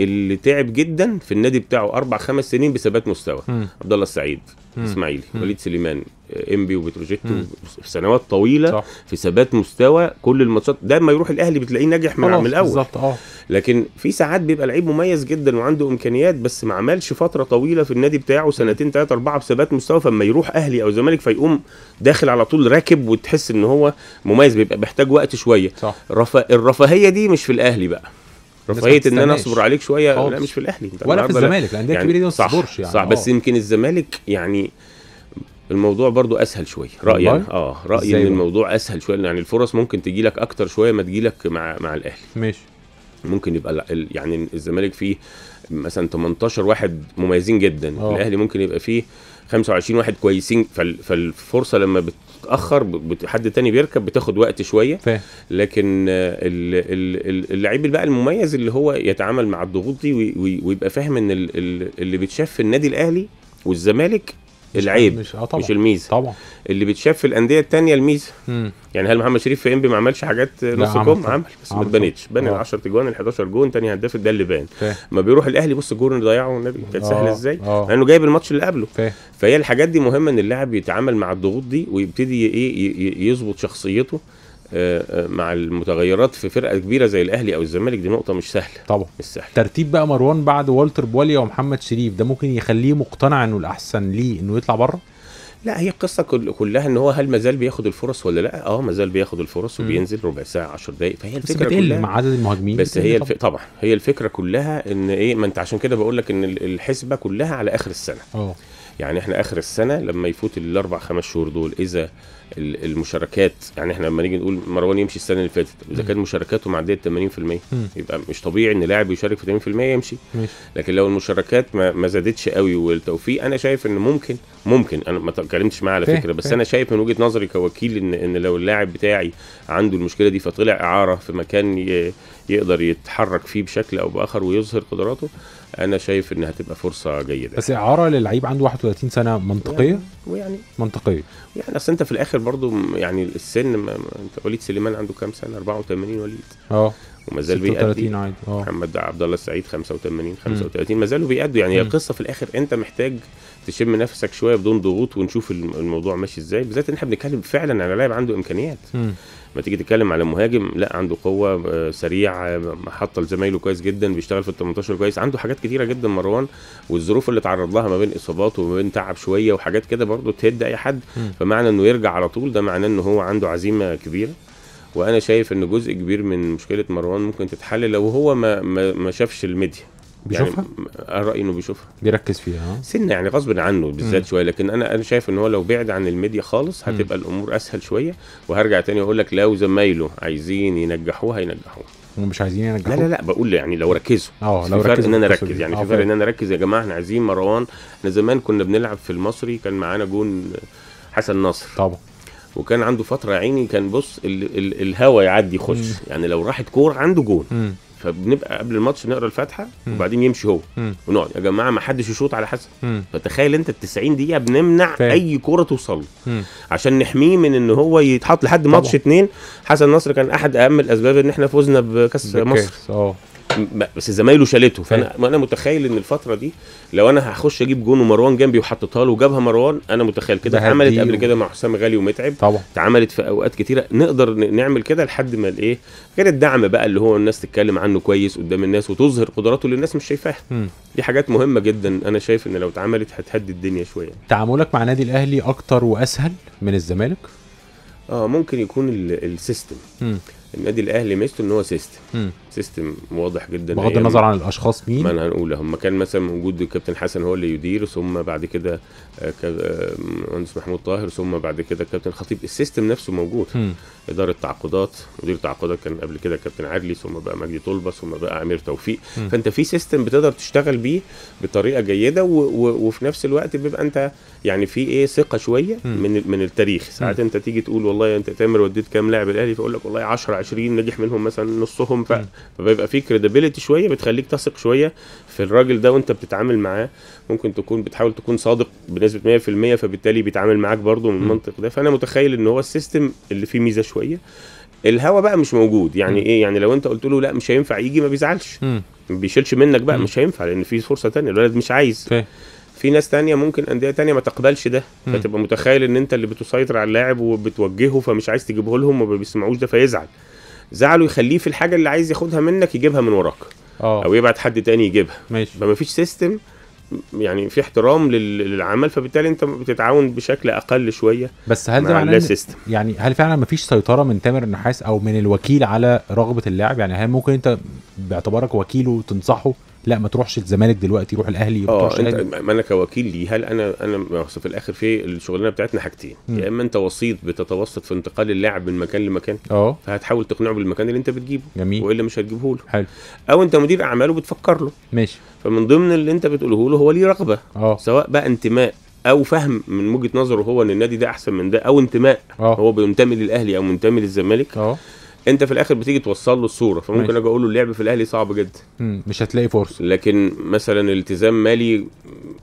اللي تعب جدا في النادي بتاعه اربع خمس سنين بثبات مستوى عبد الله السعيد اسماعيلي وليد سليمان آه، انبي وبتروجيت سنوات طويله صح. في ثبات مستوى كل الماتشات ده ما يروح الاهلي بتلاقيه ناجح من, من الاول بالظبط اه لكن في ساعات بيبقى لعيب مميز جدا وعنده امكانيات بس ما عملش فتره طويله في النادي بتاعه سنتين ثلاثه اربعه بثبات مستوى فما يروح اهلي او زمالك فيقوم داخل على طول راكب وتحس ان هو مميز بيبقى محتاج وقت شويه صح. الرفاهيه دي مش في الاهلي بقى رفاهيه ان انا اصبر عليك شويه لا مش في الاهلي ولا في الزمالك الانديه الكبيره يعني دي ما تصبرش يعني صح بس آه. يمكن الزمالك يعني الموضوع برضو اسهل شويه رايي اه رايي ان الموضوع اسهل شويه يعني الفرص ممكن تجي لك اكتر شويه ما تجي لك مع مع الاهلي ماشي ممكن يبقى يعني الزمالك فيه مثلا 18 واحد مميزين جدا أوه. الاهلي ممكن يبقى فيه 25 واحد كويسين فالفرصه لما بتتاخر حد تاني بيركب بتاخد وقت شويه لكن اللعيب بقى المميز اللي هو يتعامل مع الضغوط دي ويبقى فاهم ان اللي بيتشاف في النادي الاهلي والزمالك العيب مش, آه طبعًا. مش الميزه طبعا اللي بتشاف في الانديه الثانيه الميزه مم. يعني هل محمد شريف في انبي ما عملش حاجات نص كم عمل بس ما اتبنتش بنى آه. ال 10 تجوان ال 11 جون ثاني هداف ده اللي بان ما بيروح الاهلي بص الجون اللي ضيعه النبي كانت آه. سهله ازاي لانه آه. جايب الماتش اللي قبله فهي الحاجات دي مهمه ان اللاعب يتعامل مع الضغوط دي ويبتدي ايه يظبط شخصيته آه، آه، مع المتغيرات في فرقه كبيره زي الاهلي او الزمالك دي نقطه مش سهله طبعا مش سهله ترتيب بقى مروان بعد والتر بواليا ومحمد شريف ده ممكن يخليه مقتنع انه الاحسن ليه انه يطلع بره لا هي القصه كلها ان هو هل ما زال بياخد الفرص ولا لا؟ اه ما زال بياخد الفرص وبينزل ربع ساعه 10 دقائق فهي الفكره بس كلها مع عدد المهاجمين بس هي الف... طبعا هي الفكره كلها ان ايه ما انت عشان كده بقول لك ان الحسبه كلها على اخر السنه اه يعني احنا اخر السنه لما يفوت الاربع خمس شهور دول اذا المشاركات يعني احنا لما نيجي نقول مروان يمشي السنه اللي فاتت اذا كانت مشاركاته معديه 80% يبقى مش طبيعي ان لاعب يشارك في 80% يمشي لكن لو المشاركات ما, ما زادتش قوي والتوفيق انا شايف ان ممكن ممكن انا ما اتكلمتش معاه على فكره بس انا شايف من وجهه نظري كوكيل ان ان لو اللاعب بتاعي عنده المشكله دي فطلع اعاره في مكان يقدر يتحرك فيه بشكل او باخر ويظهر قدراته انا شايف انها هتبقى فرصه جيده بس اعاره للعيب عنده 31 سنه منطقيه ويعني يعني- منطقيه يعني اصل انت في الاخر برضو يعني السن ما انت وليد سليمان عنده كام سنه 84 وليد اه وما زال بيأدي عادي اه محمد عبد الله السعيد 85 35 ما زالوا بيأدوا يعني هي القصه في الاخر انت محتاج تشم نفسك شويه بدون ضغوط ونشوف الموضوع ماشي ازاي بالذات ان احنا بنتكلم فعلا على لاعب عنده امكانيات مم. ما تيجي تتكلم على مهاجم لا عنده قوه آه، سريع محطه آه، لزمايله كويس جدا بيشتغل في ال 18 كويس عنده حاجات كتيره جدا مروان والظروف اللي تعرض لها ما بين اصابات وما بين تعب شويه وحاجات كده برضه تهد اي حد فمعنى انه يرجع على طول ده معناه ان هو عنده عزيمه كبيره وانا شايف ان جزء كبير من مشكله مروان ممكن تتحل لو هو ما, ما شافش الميديا بيشوفها؟ يعني رأيي انه بيشوفها بيركز فيها سنه يعني غصب عنه بالذات شويه لكن انا انا شايف ان هو لو بعد عن الميديا خالص هتبقى م. الامور اسهل شويه وهرجع تاني اقول لك لو زمايله عايزين ينجحوها ينجحوها هم مش عايزين ينجحوها لا لا لا بقول يعني لو ركزوا اه لو ركزوا ان انا اركز يعني في آه، فرق ان انا اركز يا جماعه احنا عايزين مروان احنا زمان كنا بنلعب في المصري كان معانا جون حسن نصر طبعا وكان عنده فتره عيني كان بص ال ال الهوا يعدي يخش يعني لو راحت كوره عنده جون م. فبنبقى قبل الماتش نقرا الفاتحه وبعدين يمشي هو ونقعد يا جماعه ما حدش يشوط على حسن فتخيل انت ال 90 دقيقه بنمنع فهم. اي كوره توصل له عشان نحميه من ان هو يتحط لحد ماتش اتنين حسن نصر كان احد اهم الاسباب ان احنا فزنا بكاس مصر اه بس زمايله شالته فانا أيوه. انا متخيل ان الفتره دي لو انا هخش اجيب جون ومروان جنبي وحطيتها له وجابها مروان انا متخيل كده اتعملت قبل كده مع حسام غالي ومتعب طبعا اتعملت في اوقات كتيره نقدر نعمل كده لحد ما الايه غير الدعم بقى اللي هو الناس تتكلم عنه كويس قدام الناس وتظهر قدراته اللي الناس مش شايفاها دي حاجات مهمه جدا انا شايف ان لو اتعملت هتهدي الدنيا شويه تعاملك مع نادي الاهلي اكتر واسهل من الزمالك اه ممكن يكون السيستم النادي الاهلي ميزته ان هو سيستم مم. سيستم واضح جدا بغض النظر عن الاشخاص مين ما انا هنقول هم كان مثلا موجود الكابتن حسن هو اللي يدير ثم بعد كده المهندس آه، آه، محمود طاهر ثم بعد كده الكابتن خطيب السيستم نفسه موجود مم. اداره تعاقدات مدير تعاقدات كان قبل كده الكابتن عدلي ثم بقى مجدي طلبه ثم بقى امير توفيق مم. فانت في سيستم بتقدر تشتغل بيه بطريقه جيده و... و... وفي نفس الوقت بيبقى انت يعني في ايه ثقه شويه مم. من من التاريخ ساعات انت تيجي تقول والله انت تامر وديت كام لاعب الاهلي فيقول لك والله 10 20 نجح منهم مثلا نصهم فبيبقى في كريديبيليتي شويه بتخليك تثق شويه في الراجل ده وانت بتتعامل معاه ممكن تكون بتحاول تكون صادق بنسبه 100% فبالتالي بيتعامل معاك برضه من المنطق ده فانا متخيل ان هو السيستم اللي فيه ميزه شويه الهوا بقى مش موجود يعني ايه يعني لو انت قلت له لا مش هينفع يجي ما بيزعلش ما بيشيلش منك بقى مش هينفع لان في فرصه تانية الولد مش عايز فيه. في ناس تانية ممكن انديه تانية ما تقبلش ده م. فتبقى متخيل ان انت اللي بتسيطر على اللاعب وبتوجهه فمش عايز تجيبه لهم وما بيسمعوش ده فيزعل زعله يخليه في الحاجه اللي عايز ياخدها منك يجيبها من وراك أوه. او يبعت حد تاني يجيبها ماشي فما فيش سيستم يعني في احترام للعمل فبالتالي انت بتتعاون بشكل اقل شويه بس هل ده معناه يعني هل فعلا مفيش سيطره من تامر النحاس او من الوكيل على رغبه اللاعب يعني هل ممكن انت باعتبارك وكيله تنصحه لا ما تروحش الزمالك دلوقتي روح الاهلي ما آه، تروحش ما انا كوكيل هل انا انا في الاخر في الشغلانه بتاعتنا حاجتين يا اما انت وسيط بتتوسط في انتقال اللاعب من مكان لمكان اه فهتحاول تقنعه بالمكان اللي انت بتجيبه جميل والا مش هتجيبه له حلو او انت مدير اعماله بتفكر له ماشي فمن ضمن اللي انت بتقوله له هو ليه رغبه أوه. سواء بقى انتماء او فهم من وجهه نظره هو ان النادي ده احسن من ده او انتماء أوه. هو بينتمي للاهلي او منتمي للزمالك اه انت في الاخر بتيجي توصل له الصوره فممكن اجي اقول له اللعب في الاهلي صعب جدا مش هتلاقي فرصه لكن مثلا التزام مالي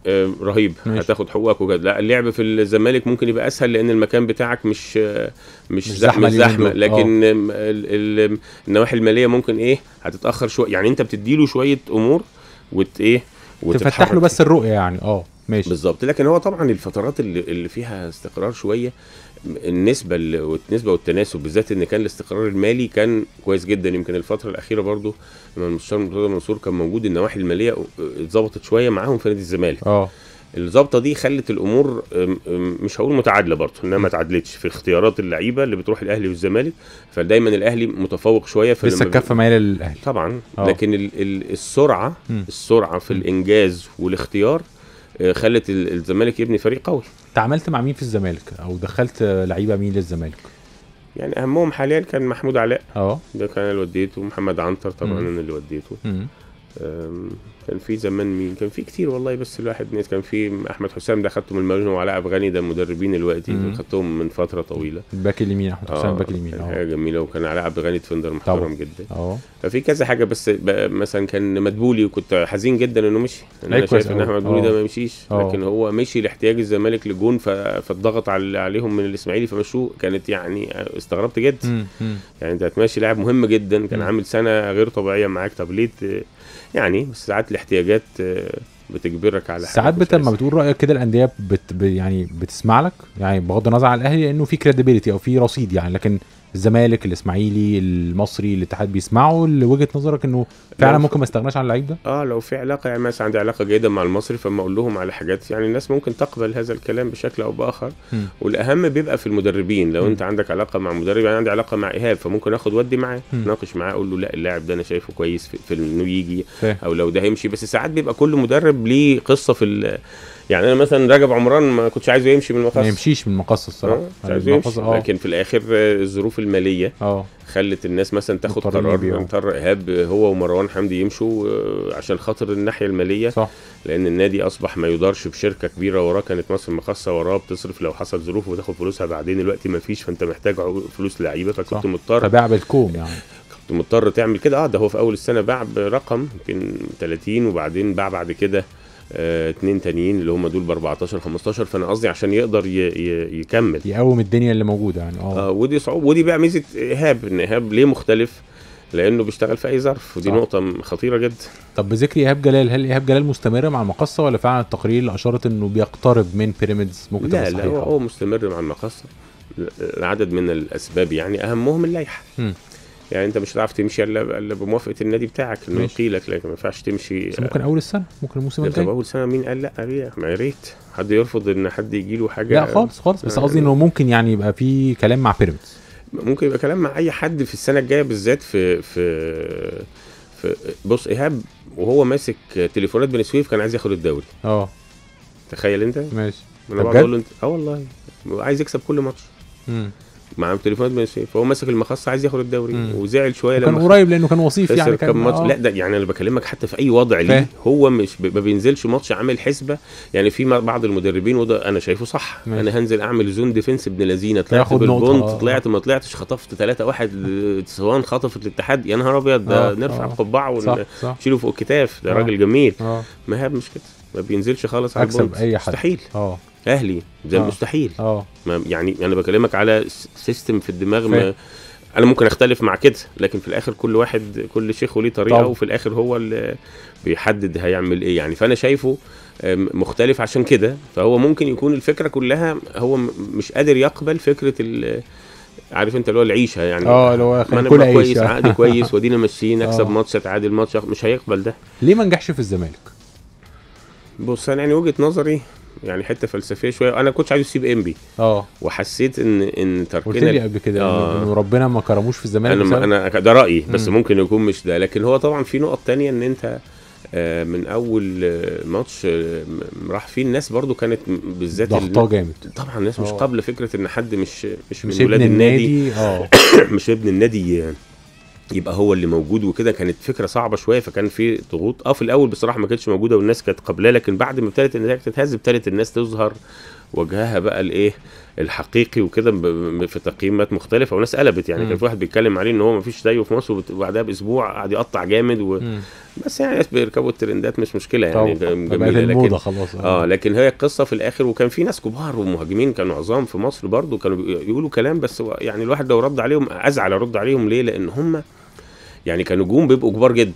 آه، رهيب ماشي. هتاخد حقوقك وكده لا اللعب في الزمالك ممكن يبقى اسهل لان المكان بتاعك مش آه، مش, مش زحمه زحمه لكن آه. النواحي الماليه ممكن ايه هتتاخر شويه يعني انت بتدي له شويه امور وت ايه تفتح له بس الرؤيه يعني اه ماشي بالظبط لكن هو طبعا الفترات اللي, اللي فيها استقرار شويه النسبه والنسبه والتناسب بالذات ان كان الاستقرار المالي كان كويس جدا يمكن الفتره الاخيره برضو لما المستشار مرتضى منصور كان موجود النواحي الماليه اتظبطت شويه معاهم في نادي الزمالك اه الظابطه دي خلت الامور مش هقول متعادله برضه انها ما اتعادلتش في اختيارات اللعيبه اللي بتروح الاهلي والزمالك فدايما الاهلي متفوق شويه في لسه الكفه مايله للاهلي طبعا أوه. لكن السرعه السرعه في الانجاز والاختيار آه، خلت الزمالك يبني فريق قوي تعاملت مع مين في الزمالك او دخلت لعيبه مين للزمالك يعني اهمهم حاليا كان محمود علاء اه ده كان اللي وديته ومحمد عنتر طبعا انا اللي وديته مم. كان في زمان مين كان في كتير والله بس الواحد ناس كان في احمد حسام ده خدته من المجنون وعلاء غني ده مدربين دلوقتي خدتهم من فتره طويله الباك اليمين احمد حسام الباك آه، اليمين اه حاجه جميله وكان علاء عبد الغني ديفندر محترم جدا اه ففي كذا حاجه بس مثلا كان مدبولي وكنت حزين جدا انه مشي انا أيوة، شايف ان احمد مدبولي ده ما مشيش لكن هو مشي لاحتياج الزمالك لجون فاتضغط عليهم من الاسماعيلي فمشوه كانت يعني استغربت جدا يعني انت هتمشي لاعب مهم جدا كان عامل سنه غير طبيعيه معاك طب ليه يعني بس ساعات الاحتياجات آه، بتجبرك على ساعات بت لما بتقول رايك كده الانديه بت... يعني بتسمع لك يعني بغض النظر عن الاهلي لانه في كريديبيلتي او في رصيد يعني لكن الزمالك الاسماعيلي المصري الاتحاد بيسمعوا لوجهه نظرك انه فعلا ممكن ما استغناش عن اللعيب ده اه لو في علاقه يعني مثلا عندي علاقه جيده مع المصري فما اقول لهم على حاجات يعني الناس ممكن تقبل هذا الكلام بشكل او باخر م. والاهم بيبقى في المدربين لو م. انت عندك علاقه مع مدرب يعني عندي علاقه مع ايهاب فممكن اخد ودي معاه ناقش معاه اقول له لا اللاعب ده انا شايفه كويس في, في انه يجي او لو ده هيمشي بس ساعات بيبقى كل مدرب ليه قصه في يعني انا مثلا رجب عمران ما كنتش عايزه يمشي من المقص ما يمشيش من آه، يعني المقص الصراحه مش عايزه يمشي آه. لكن في الاخر الظروف الماليه اه خلت الناس مثلا تاخد قرار مضطر ايهاب هو ومروان حمدي يمشوا آه، عشان خاطر الناحيه الماليه صح لان النادي اصبح ما يدارش بشركه كبيره وراه كانت مصر مقصه وراه بتصرف لو حصل ظروف وتاخد فلوسها بعدين دلوقتي ما فيش فانت محتاج فلوس لعيبه فكنت مضطر فباع بالكوم يعني كنت مضطر تعمل كده اه ده هو في اول السنه باع برقم يمكن 30 وبعدين باع بعد كده اثنين آه، تانيين اللي هم دول ب 14 15 فانا قصدي عشان يقدر يكمل يقوم الدنيا اللي موجوده يعني اه, آه، ودي صعوبه ودي بقى ميزه ايهاب ان ايهاب ليه مختلف لانه بيشتغل في اي ظرف ودي صح. نقطه خطيره جدا طب بذكر ايهاب جلال هل ايهاب جلال مستمر مع المقصه ولا فعلا التقارير اللي اشارت انه بيقترب من بيراميدز ممكن لا لا هو مستمر مع المقصه لعدد من الاسباب يعني اهمهم اللائحه يعني انت مش هتعرف تمشي الا الا بموافقه النادي بتاعك انه يقيلك لكن ما ينفعش تمشي ممكن اول السنه ممكن الموسم الجاي طب اول سنه مين قال لا ما يا ريت حد يرفض ان حد يجي له حاجه لا خالص خالص بس آه. قصدي انه ممكن يعني يبقى في كلام مع بيراميدز ممكن يبقى كلام مع اي حد في السنه الجايه بالذات في في في بص ايهاب وهو ماسك تليفونات بن سويف كان عايز ياخد الدوري اه تخيل انت ماشي انا بقول له انت اه والله عايز يكسب كل ماتش امم معاه تليفونات ماشي فهو مسك المخص عايز ياخد الدوري مم. وزعل شويه لما كان قريب لانه كان وصيف يعني كان, ماتش آه. لا ده يعني انا بكلمك حتى في اي وضع ليه هو مش ما بينزلش ماتش عامل حسبه يعني في بعض المدربين وده انا شايفه صح مم. انا هنزل اعمل زون ديفنس ابن لذينه طلعت بالبونت آه. طلعت ما طلعتش خطفت 3 1 سوان خطفت الاتحاد يا نهار ابيض ده آه. نرفع آه. القبعه ونشيله فوق الكتاف ده آه. راجل جميل آه. مهاب مش كده ما بينزلش خالص على البونت مستحيل اه اهلي ده مستحيل اه, آه. يعني انا بكلمك على سيستم في الدماغ ما انا ممكن اختلف مع كده لكن في الاخر كل واحد كل شيخ وليه طريقه طب. وفي الاخر هو اللي بيحدد هيعمل ايه يعني فانا شايفه آه، مختلف عشان كده فهو ممكن يكون الفكره كلها هو مش قادر يقبل فكره عارف انت اللي هو العيشه يعني اه اللي هو انا كويس عقدي كويس وادينا ماشيين اكسب آه. ماتش اتعادل ماتش مش هيقبل ده ليه ما نجحش في الزمالك؟ بص انا يعني وجهه نظري يعني حته فلسفيه شويه انا كنتش عايز اسيب انبي اه وحسيت ان ان تركنا قلت لي قبل كده آه ربنا ما كرموش في الزمالك انا بسبب. انا ده رايي بس م. ممكن يكون مش ده لكن هو طبعا في نقط تانية ان انت آه، من اول آه، ماتش آه، راح فيه الناس برضو كانت بالذات ضغطه جامد طبعا الناس أوه. مش قابله فكره ان حد مش مش, مش من ولاد النادي, النادي. مش ابن النادي يعني يبقى هو اللي موجود وكده كانت فكره صعبه شويه فكان في ضغوط اه في الاول بصراحه ما كانتش موجوده والناس كانت قبلها لكن بعد ما ابتدت النتائج تتهز ابتدت الناس تظهر وجهها بقى الايه الحقيقي وكده في تقييمات مختلفه وناس قلبت يعني م. كان في واحد بيتكلم عليه ان هو ما فيش زيه في مصر وبعدها باسبوع قعد يقطع جامد و... بس يعني ناس بيركبوا الترندات مش مشكله يعني جميله لكن خلاص اه لكن هي القصه في الاخر وكان في ناس كبار ومهاجمين كانوا عظام في مصر برضو كانوا بيقولوا كلام بس يعني الواحد لو رد عليهم ازعل ارد عليهم ليه لان هم يعني كنجوم بيبقوا كبار جدا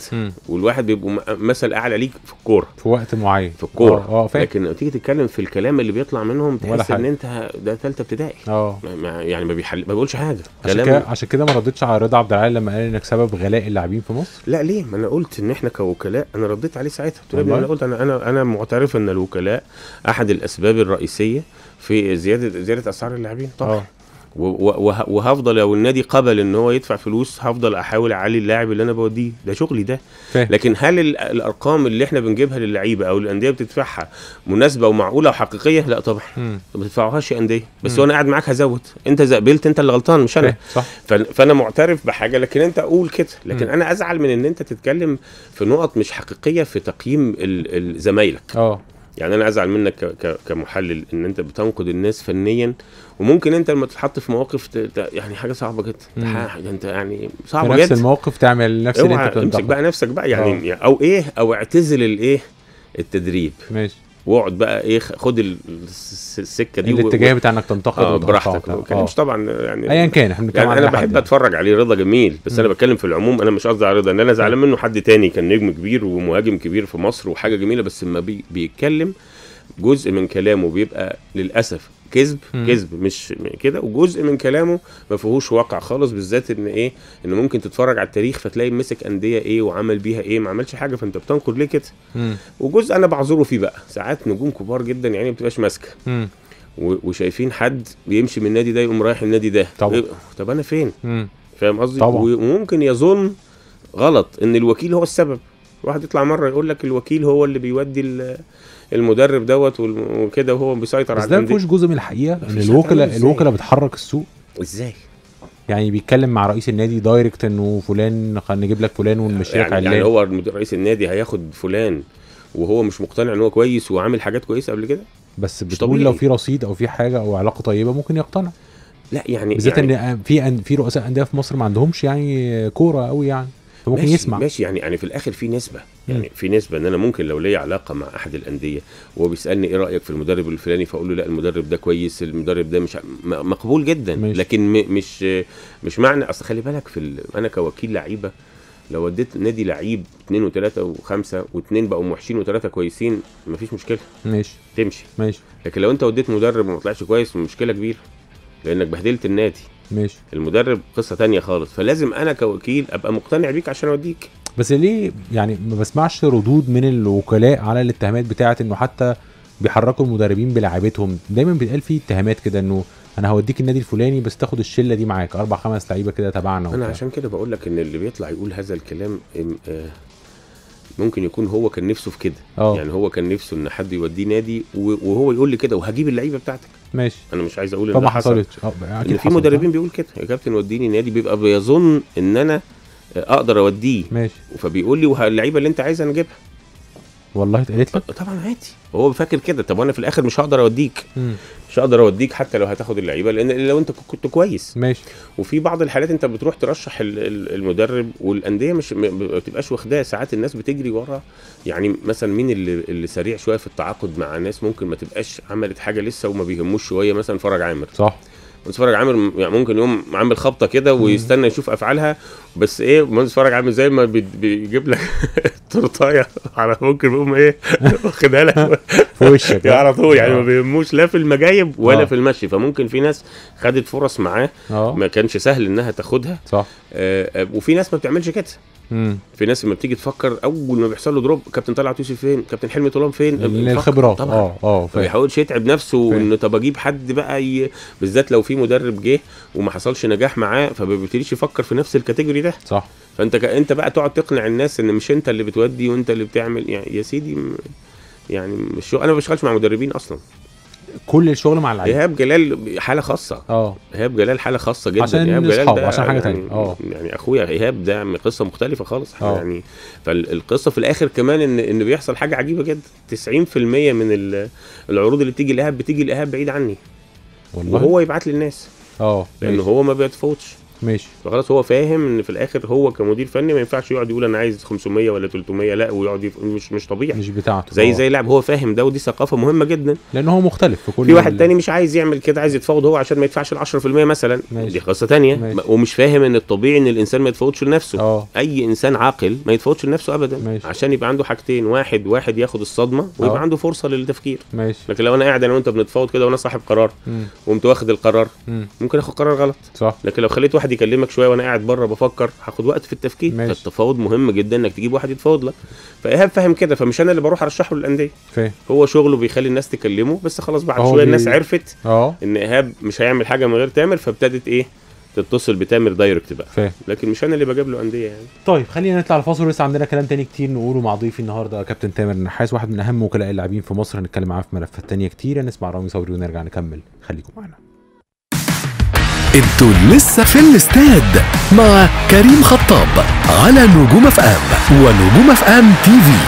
والواحد بيبقوا مثل اعلى ليك في الكوره في وقت معين في الكوره اه, آه، فاهم لكن لما تيجي تتكلم في الكلام اللي بيطلع منهم تحس ان انت ده ثالثه ابتدائي اه يعني ما بيحل ما بيقولش حاجه كلام عشان كده عشان كده ما ردتش على رضا عبد العال لما قال انك سبب غلاء اللاعبين في مصر لا ليه ما انا قلت ان احنا كوكلاء انا رديت عليه ساعتها قلت له انا قلت انا انا انا معترف ان الوكلاء احد الاسباب الرئيسيه في زياده زياده اسعار اللاعبين طبعا آه. وهفضل لو النادي قبل ان هو يدفع فلوس هفضل احاول اعلي اللاعب اللي انا بوديه ده شغلي ده فهم. لكن هل الارقام اللي احنا بنجيبها للعيبه او الانديه بتدفعها مناسبه ومعقوله وحقيقيه لا طبعا ما تدفعوهاش انديه بس وانا قاعد معاك هزود انت قبلت انت اللي غلطان مش انا صح. فانا معترف بحاجه لكن انت قول كده لكن م. انا ازعل من ان انت تتكلم في نقط مش حقيقيه في تقييم زمايلك اه يعني انا ازعل منك كمحلل ان انت بتنقد الناس فنيا وممكن انت لما تتحط في مواقف يعني حاجه صعبه جدا انت يعني صعبه جدا نفس الموقف تعمل نفس اللي انت بتنتقده امسك بقى نفسك بقى يعني أوه. او ايه او اعتزل الايه التدريب ماشي واقعد بقى ايه خد السكه دي الاتجاه و... بتاع انك تنتقد آه براحتك ما بتكلمش آه. طبعا يعني ايا كان احنا يعني انا بحب اتفرج عليه رضا جميل بس م. انا بتكلم في العموم انا مش قصدي على رضا ان انا زعلان منه حد تاني كان نجم كبير ومهاجم كبير في مصر وحاجه جميله بس لما بي... بيتكلم جزء من كلامه بيبقى للاسف كذب كذب مش كده وجزء من كلامه ما فيهوش واقع خالص بالذات ان ايه ان ممكن تتفرج على التاريخ فتلاقي مسك انديه ايه وعمل بيها ايه ما عملش حاجه فانت بتنقد ليه كده وجزء انا بعذره فيه بقى ساعات نجوم كبار جدا يعني ما بتبقاش ماسكه وشايفين حد بيمشي من النادي ده يقوم رايح النادي ده طب إيه؟ طب انا فين فاهم قصدي وممكن يظن غلط ان الوكيل هو السبب واحد يطلع مره يقول لك الوكيل هو اللي بيودي المدرب دوت وكده وهو بيسيطر على الانديه بس ده فيهوش جزء من الحقيقه ان يعني الوكلاء الوكلاء بتحرك السوق ازاي؟ يعني بيتكلم مع رئيس النادي دايركت انه فلان نجيب لك فلان ونمشي لك يعني, يعني هو رئيس النادي هياخد فلان وهو مش مقتنع ان هو كويس وعامل حاجات كويسه قبل كده بس بتقول لو في رصيد او في حاجه او علاقه طيبه ممكن يقتنع لا يعني بالذات يعني ان في في رؤساء انديه في مصر ما عندهمش يعني كوره قوي يعني ممكن ماشي يسمع ماشي يعني يعني في الاخر في نسبه يعني في نسبه ان انا ممكن لو ليا علاقه مع احد الانديه وهو بيسالني ايه رايك في المدرب الفلاني فاقول له لا المدرب ده كويس المدرب ده مش مقبول جدا ماشي. لكن م مش مش معنى اصل خلي بالك في انا كوكيل لعيبه لو وديت نادي لعيب اثنين وثلاثة وخمسة واثنين بقوا موحشين وثلاثة كويسين مفيش مشكلة ماشي تمشي ماشي لكن لو انت وديت مدرب وما طلعش كويس مشكلة كبيرة لانك بهدلت النادي ماشي المدرب قصه تانية خالص فلازم انا كوكيل ابقى مقتنع بيك عشان اوديك بس ليه يعني ما بسمعش ردود من الوكلاء على الاتهامات بتاعه انه حتى بيحركوا المدربين بلعيبتهم دايما بيتقال فيه اتهامات كده انه انا هوديك النادي الفلاني بس تاخد الشله دي معاك اربع خمس لعيبه كده تبعنا انا عشان كده بقول لك ان اللي بيطلع يقول هذا الكلام ممكن يكون هو كان نفسه في كده أوه. يعني هو كان نفسه ان حد يوديه نادي وهو يقول لي كده وهجيب اللعيبه بتاعتك ماشي انا مش عايز اقول ان طبعا حصلت آه، ان في مدربين بيقول كده يا كابتن وديني نادي بيبقى بيظن ان انا اقدر اوديه ماشي فبيقول لي اللعيبه اللي انت عايزها انا اجيبها والله اتقالت لك أه، طبعا عادي هو فاكر كده طب وانا في الاخر مش هقدر اوديك مم. مش هقدر اوديك حتى لو هتاخد اللعيبه لان لو انت كنت كويس ماشي وفي بعض الحالات انت بتروح ترشح المدرب والانديه مش ما بتبقاش واخداه ساعات الناس بتجري ورا يعني مثلا مين اللي, اللي سريع شويه في التعاقد مع ناس ممكن ما تبقاش عملت حاجه لسه وما بيهموش شويه مثلا فرج عامر صح متفرج عامل يعني ممكن يقوم عامل خبطه كده ويستنى يشوف افعالها بس ايه مهندس متفرج عامل زي ما بيجيب لك التورتايه على ممكن يقوم ايه واخدها لك في وشك على طول يعني آه. ما بيهموش لا في المجايب ولا آه. في المشي فممكن في ناس خدت فرص معاه آه. ما كانش سهل انها تاخدها صح وفي ناس ما بتعملش كده في ناس لما بتيجي تفكر اول ما بيحصل له دروب كابتن طلعت يوسف فين كابتن حلمي طولان فين من الخبرات طبعا اه اه ما بيحاولش يتعب نفسه انه طب اجيب حد بقى ي... بالذات لو في مدرب جه وما حصلش نجاح معاه فما بيبتديش يفكر في نفس الكاتيجوري ده صح فانت ك... انت بقى تقعد تقنع الناس ان مش انت اللي بتودي وانت اللي بتعمل يعني يا سيدي يعني مش انا ما بشتغلش مع مدربين اصلا كل الشغل مع العيال ايهاب جلال حاله خاصه اه ايهاب جلال حاله خاصه جدا عشان ايهاب جلال ده عشان حاجه ثانيه يعني اه يعني اخويا ايهاب ده قصه مختلفه خالص أوه. يعني فالقصه في الاخر كمان ان ان بيحصل حاجه عجيبه جدا 90% من العروض اللي بتيجي لايهاب بتيجي لايهاب بعيد عني والله وهو يبعت للناس اه لان هو ما بيتفوتش ماشي فخلاص هو فاهم ان في الاخر هو كمدير فني ما ينفعش يقعد يقول انا عايز 500 ولا 300 لا ويقعد يف... مش مش طبيعي مش بتاعته زي أوه. زي لاعب هو فاهم ده ودي ثقافه مهمه جدا لان هو مختلف في كل في واحد تاني مش عايز يعمل كده عايز يتفاوض هو عشان ما يدفعش ال 10% مثلا ماشي. دي قصه تانية ماشي. ومش فاهم ان الطبيعي ان الانسان ما يتفاوضش لنفسه أوه. اي انسان عاقل ما يتفاوضش لنفسه ابدا ماشي. عشان يبقى عنده حاجتين واحد واحد ياخد الصدمه ويبقى أوه. عنده فرصه للتفكير ماشي. لكن لو انا قاعد انا وانت بنتفاوض كده وانا صاحب قرار وقمت واخد القرار مم. ممكن اخد قرار غلط صح لكن لو خليت واحد واحد يكلمك شويه وانا قاعد بره بفكر هاخد وقت في التفكير ماشي. فالتفاوض مهم جدا انك تجيب واحد يتفاوض لك فايهاب فاهم كده فمش انا اللي بروح ارشحه للانديه هو شغله بيخلي الناس تكلمه بس خلاص بعد شويه بي... الناس عرفت أوه. ان ايهاب مش هيعمل حاجه من غير تامر فابتدت ايه تتصل بتامر دايركت بقى فيه. لكن مش انا اللي بجيب له انديه يعني طيب خلينا نطلع لفاصل ولسه عندنا كلام تاني كتير نقوله مع ضيفي النهارده كابتن تامر النحاس واحد من اهم وكلاء اللاعبين في مصر هنتكلم معاه في ملفات تانيه كتير هنسمع رامي صبري ونرجع نكمل خليكم معانا انتوا لسه في الاستاد مع كريم خطاب على نجوم اف ام ونجوم اف ام تي في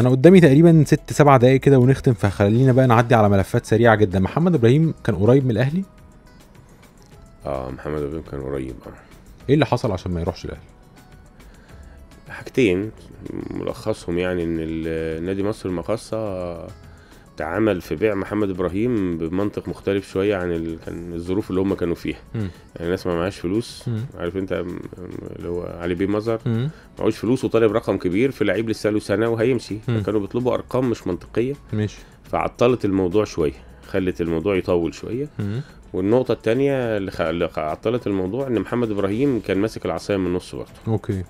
انا قدامي تقريبا ست سبع دقايق كده ونختم فخلينا بقى نعدي على ملفات سريعه جدا محمد ابراهيم كان قريب من الاهلي اه محمد ابراهيم كان قريب اه ايه اللي حصل عشان ما يروحش الاهلي حاجتين ملخصهم يعني ان نادي مصر المقاصة تعامل في بيع محمد ابراهيم بمنطق مختلف شويه عن ال... كان الظروف اللي هم كانوا فيها م. يعني الناس ما معهاش فلوس م. عارف انت اللي هو علي بيه مظهر معهوش فلوس وطالب رقم كبير في لعيب لسه له سنه وهيمشي كانوا بيطلبوا ارقام مش منطقيه ماشي فعطلت الموضوع شويه خلت الموضوع يطول شويه م. والنقطه الثانيه اللي, اللي عطلت الموضوع ان محمد ابراهيم كان ماسك العصايه من النص برضه اوكي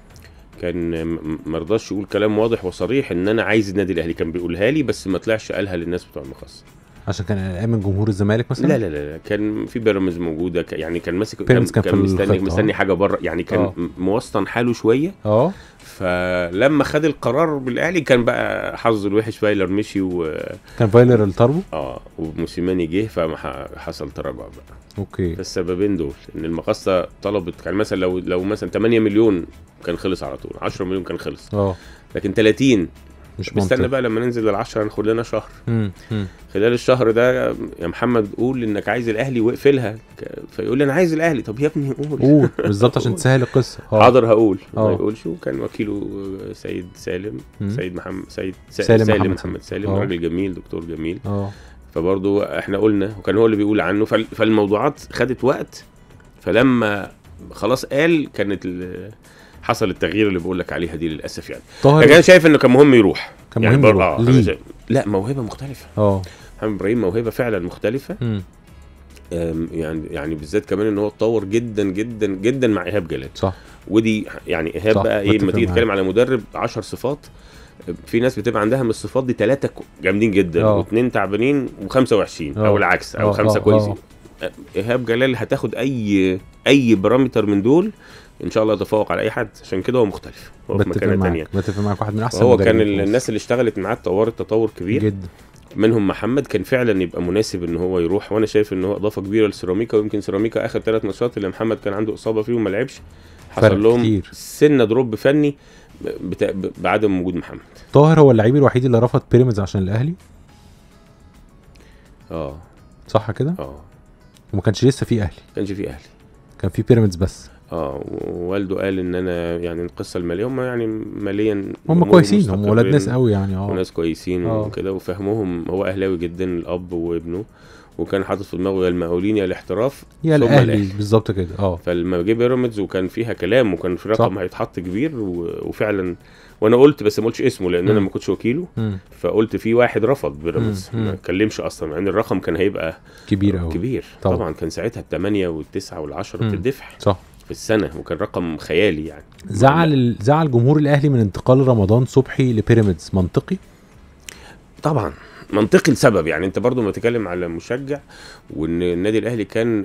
كان رضاش يقول كلام واضح وصريح ان انا عايز النادي الاهلي كان بيقولها لي بس ما طلعش قالها للناس بتوع المخصص عشان كان قلقان من جمهور الزمالك مثلا؟ لا لا لا كان في بيراميدز موجوده يعني كان ماسك كان, كان, كان مستني مستني اه. حاجه بره يعني كان اه. موصن موسطن حاله شويه اه فلما خد القرار بالاهلي كان بقى حظه الوحش فايلر مشي و كان فايلر التربو اه وموسيماني جه فحصل تراجع بقى اوكي فالسببين دول ان المقاصه طلبت يعني مثلا لو لو مثلا 8 مليون كان خلص على طول 10 مليون كان خلص اه لكن 30 مش منطق استنى بقى لما ننزل لل10 ناخد لنا شهر مم. مم. خلال الشهر ده يا محمد قول انك عايز الاهلي واقفلها فيقول لي انا عايز الاهلي طب يا ابني قول قول بالظبط عشان تسهل القصه آه. حاضر هقول ما آه. يقولش طيب، وكان وكيله سيد سالم مم. سيد محمد سيد سالم, سالم محمد, محمد سالم آه. راجل جميل دكتور جميل اه فبرضه احنا قلنا وكان هو اللي بيقول عنه فالموضوعات خدت وقت فلما خلاص قال كانت حصل التغيير اللي بقول لك عليها دي للاسف يعني طاهر انا شايف انه كان مهم يروح كان يعني مهم يروح آه لا موهبه مختلفه اه محمد ابراهيم موهبه فعلا مختلفه امم يعني يعني بالذات كمان ان هو اتطور جدا جدا جدا مع ايهاب جلال صح ودي يعني ايهاب بقى ايه لما تيجي تتكلم على مدرب 10 صفات في ناس بتبقى عندها من الصفات دي ثلاثه جامدين جدا آه. واثنين تعبانين وخمسه وحشين آه. او العكس او آه، خمسه كويسين ايهاب جلال هتاخد اي اي بارامتر من دول ان شاء الله يتفوق على اي حد عشان كده هو مختلف هو في مكانه ثانيه بتفق معاك واحد من احسن هو كان الناس اللي اشتغلت معاه اتطورت تطور كبير جدا منهم محمد كان فعلا يبقى مناسب ان هو يروح وانا شايف ان هو اضافه كبيره لسيراميكا ويمكن سيراميكا اخر ثلاث ماتشات اللي محمد كان عنده اصابه فيهم ما لعبش حصل لهم كتير. سنه دروب فني بتا... بعدم وجود محمد طاهر هو اللعيب الوحيد اللي رفض بيراميدز عشان الاهلي اه صح كده اه وما كانش لسه في اهلي ما كانش في اهلي كان في بيراميدز بس اه ووالده قال ان انا يعني القصه الماليه هم يعني ماليا هم كويسين هم ولاد ناس قوي يعني اه وناس كويسين آه. وكده وفهمهم هو اهلاوي جدا الاب وابنه وكان حاطط في دماغه يا المقاولين يا الاحتراف يا الاهلي بالظبط كده اه فلما جه بيراميدز وكان فيها كلام وكان في رقم هيتحط كبير وفعلا وانا قلت بس ما قلتش اسمه لان انا ما كنتش وكيله فقلت في واحد رفض بيراميدز ما اتكلمش اصلا مع ان الرقم كان هيبقى كبير قوي كبير طبعا, طبعا كان ساعتها الثمانيه والتسعه والعشره بتدفع صح في السنه وكان رقم خيالي يعني زعل زعل جمهور الاهلي من انتقال رمضان صبحي لبيراميدز منطقي طبعا منطقي لسبب يعني انت برضو ما تتكلم على مشجع وان النادي الاهلي كان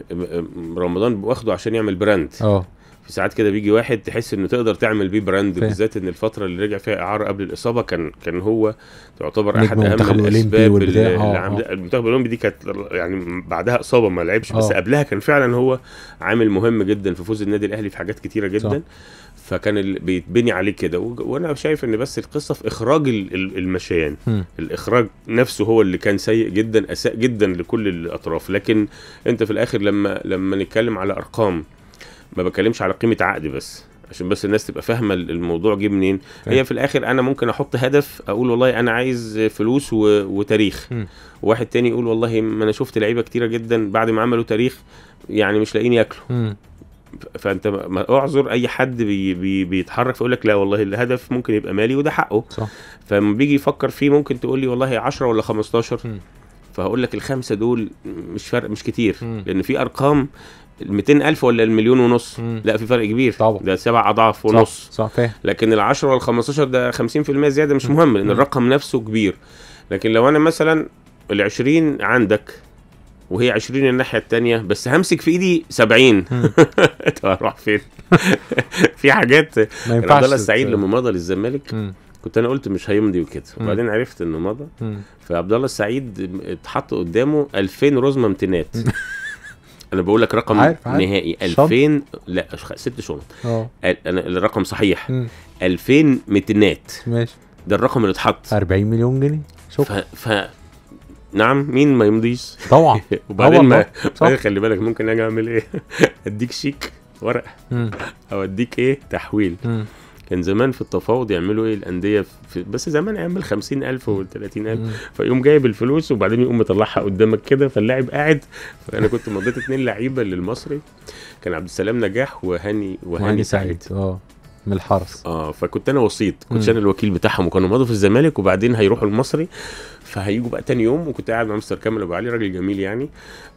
رمضان واخده عشان يعمل براند اه في ساعات كده بيجي واحد تحس انه تقدر تعمل بيه براند بالذات ان الفتره اللي رجع فيها اعاره قبل الاصابه كان كان هو تعتبر احد اهم الاسباب اللي آه، المنتخب آه. الاولمبي دي كانت يعني بعدها اصابه ما لعبش بس آه. قبلها كان فعلا هو عامل مهم جدا في فوز النادي الاهلي في حاجات كتيره جدا صح. فكان بيتبني عليه كده وانا شايف ان بس القصه في اخراج المشيان م. الاخراج نفسه هو اللي كان سيء جدا اساء جدا لكل الاطراف لكن انت في الاخر لما لما نتكلم على ارقام ما بكلمش على قيمه عقد بس عشان بس الناس تبقى فاهمه الموضوع جه منين أيوة. هي في الاخر انا ممكن احط هدف اقول والله انا عايز فلوس و... وتاريخ وواحد واحد تاني يقول والله ما انا شفت لعيبه كتيره جدا بعد ما عملوا تاريخ يعني مش لاقيين ياكلوا فانت ما اعذر اي حد بي بي بيتحرك فيقول لك لا والله الهدف ممكن يبقى مالي وده حقه صح. فلما بيجي يفكر فيه ممكن تقول لي والله 10 ولا 15 فهقول لك الخمسه دول مش فرق مش كتير لان في ارقام ال 200000 ولا المليون ونص مم. لا في فرق كبير طبعا ده سبع اضعاف ونص صح, صح. لكن ال 10 وال 15 ده 50% زياده مش مهم لان الرقم نفسه كبير لكن لو انا مثلا ال 20 عندك وهي 20 الناحيه الثانيه بس همسك في ايدي 70 طب اروح فين؟ في حاجات ما ينفعش عبد السعيد لما مضى للزمالك كنت انا قلت مش هيمضي وكده وبعدين عرفت انه مضى فعبد الله السعيد اتحط قدامه 2000 رزمه امتينات انا بقول لك رقم عارف عارف. نهائي 2000 لا ست شنط اه انا الرقم صحيح 2000 متنات ماشي ده الرقم اللي اتحط 40 مليون جنيه شكرا ف... ف... نعم مين ما يمضيش طبعا وبعدين ما أيوة، خلي بالك ممكن اجي اعمل ايه اديك شيك ورق او اديك ايه تحويل مم. كان زمان في التفاوض يعملوا ايه الانديه في بس زمان يعمل ال 50000 و 30000 فيقوم جايب الفلوس وبعدين يقوم مطلعها قدامك كده فاللاعب قاعد فانا كنت مضيت اثنين لعيبه للمصري كان عبد السلام نجاح وهاني وهاني, وهاني سعيد اه من الحرس اه فكنت انا وسيط كنت انا الوكيل بتاعهم وكانوا مضوا في الزمالك وبعدين هيروحوا المصري فهيجوا بقى تاني يوم وكنت قاعد مع مستر كامل ابو علي راجل جميل يعني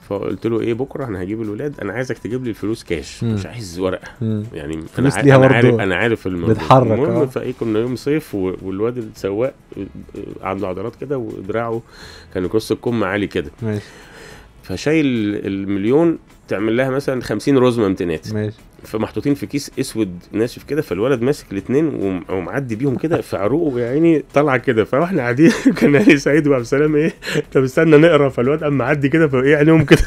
فقلت له ايه بكره انا هجيب الولاد انا عايزك تجيب لي الفلوس كاش مم. مش عايز ورقه مم. يعني انا عارف انا عارف انا عارف بتحرك المهم آه. فايه كنا يوم صيف والواد السواق آه، عنده عضلات كده ودراعه كان يكرس الكم عالي كده ماشي فشايل المليون تعمل لها مثلا 50 رزمه امتينات ماشي فمحطوطين في كيس اسود ناشف كده فالولد ماسك الاثنين ومعدي بيهم كده في عروقه يا عيني طالعه كده فاحنا قاعدين كان علي سعيد وعبد السلام ايه طب استنى نقرا فالولد قام معدي كده فايه عينيهم كده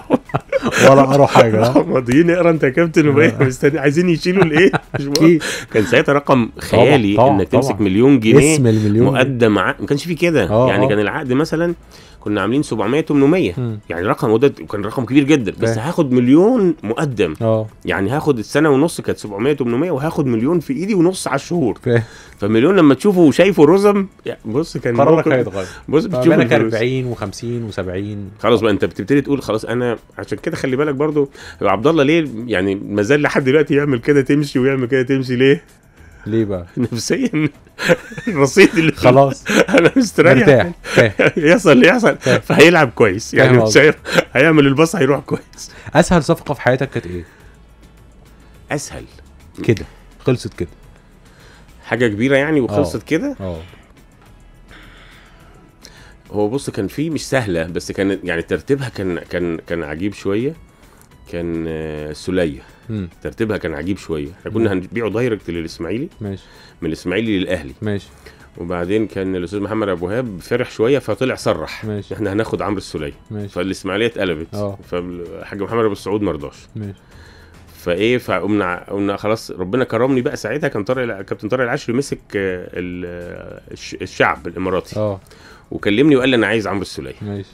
ولا قروا حاجه ماضيين اقرا انت يا كابتن مستني عايزين يشيلوا الايه كان ساعتها رقم خيالي طبعًا طبعًا انك تمسك مليون جنيه اسم المليون مقدم ما كانش في كده آه، يعني آه. كان العقد مثلا كنا عاملين 700 800 يعني رقم وده كان رقم كبير جدا بس ب. هاخد مليون مقدم اه يعني هاخد السنه ونص كانت 700 800 وهاخد مليون في ايدي ونص على الشهور فمليون لما تشوفه وشايفه رزم يعني بص كان قرارك هيتغير بص بتشوف 40 و50 و70 خلاص بقى انت بتبتدي تقول خلاص انا عشان كده خلي بالك برضو عبد الله ليه يعني ما زال لحد دلوقتي يعمل كده تمشي ويعمل كده تمشي ليه ليه بقى؟ نفسيا الرصيد اللي خلاص انا مستريح مرتاح يحصل اللي يحصل فهيلعب كويس يعني مش هيعمل الباص هيروح كويس اسهل صفقه في حياتك كانت ايه؟ اسهل كده خلصت كده حاجه كبيره يعني وخلصت آه. كده؟ اه هو بص كان في مش سهله بس كانت يعني ترتيبها كان كان كان عجيب شويه كان آه، سليه ترتيبها كان عجيب شويه احنا كنا هنبيعه دايركت للاسماعيلي ماشي من الاسماعيلي للاهلي ماشي وبعدين كان الاستاذ محمد ابو وهاب فرح شويه فطلع صرح ماشي. احنا هناخد عمرو السوليه فالاسماعيليه اتقلبت اه. فالحاج محمد ابو السعود ما رضاش فايه فقمنا قمنا خلاص ربنا كرمني بقى ساعتها كان طارق كابتن طارق العشري مسك آه، آه، الشعب الاماراتي اه وكلمني وقال لي انا عايز عمرو السليه ماشي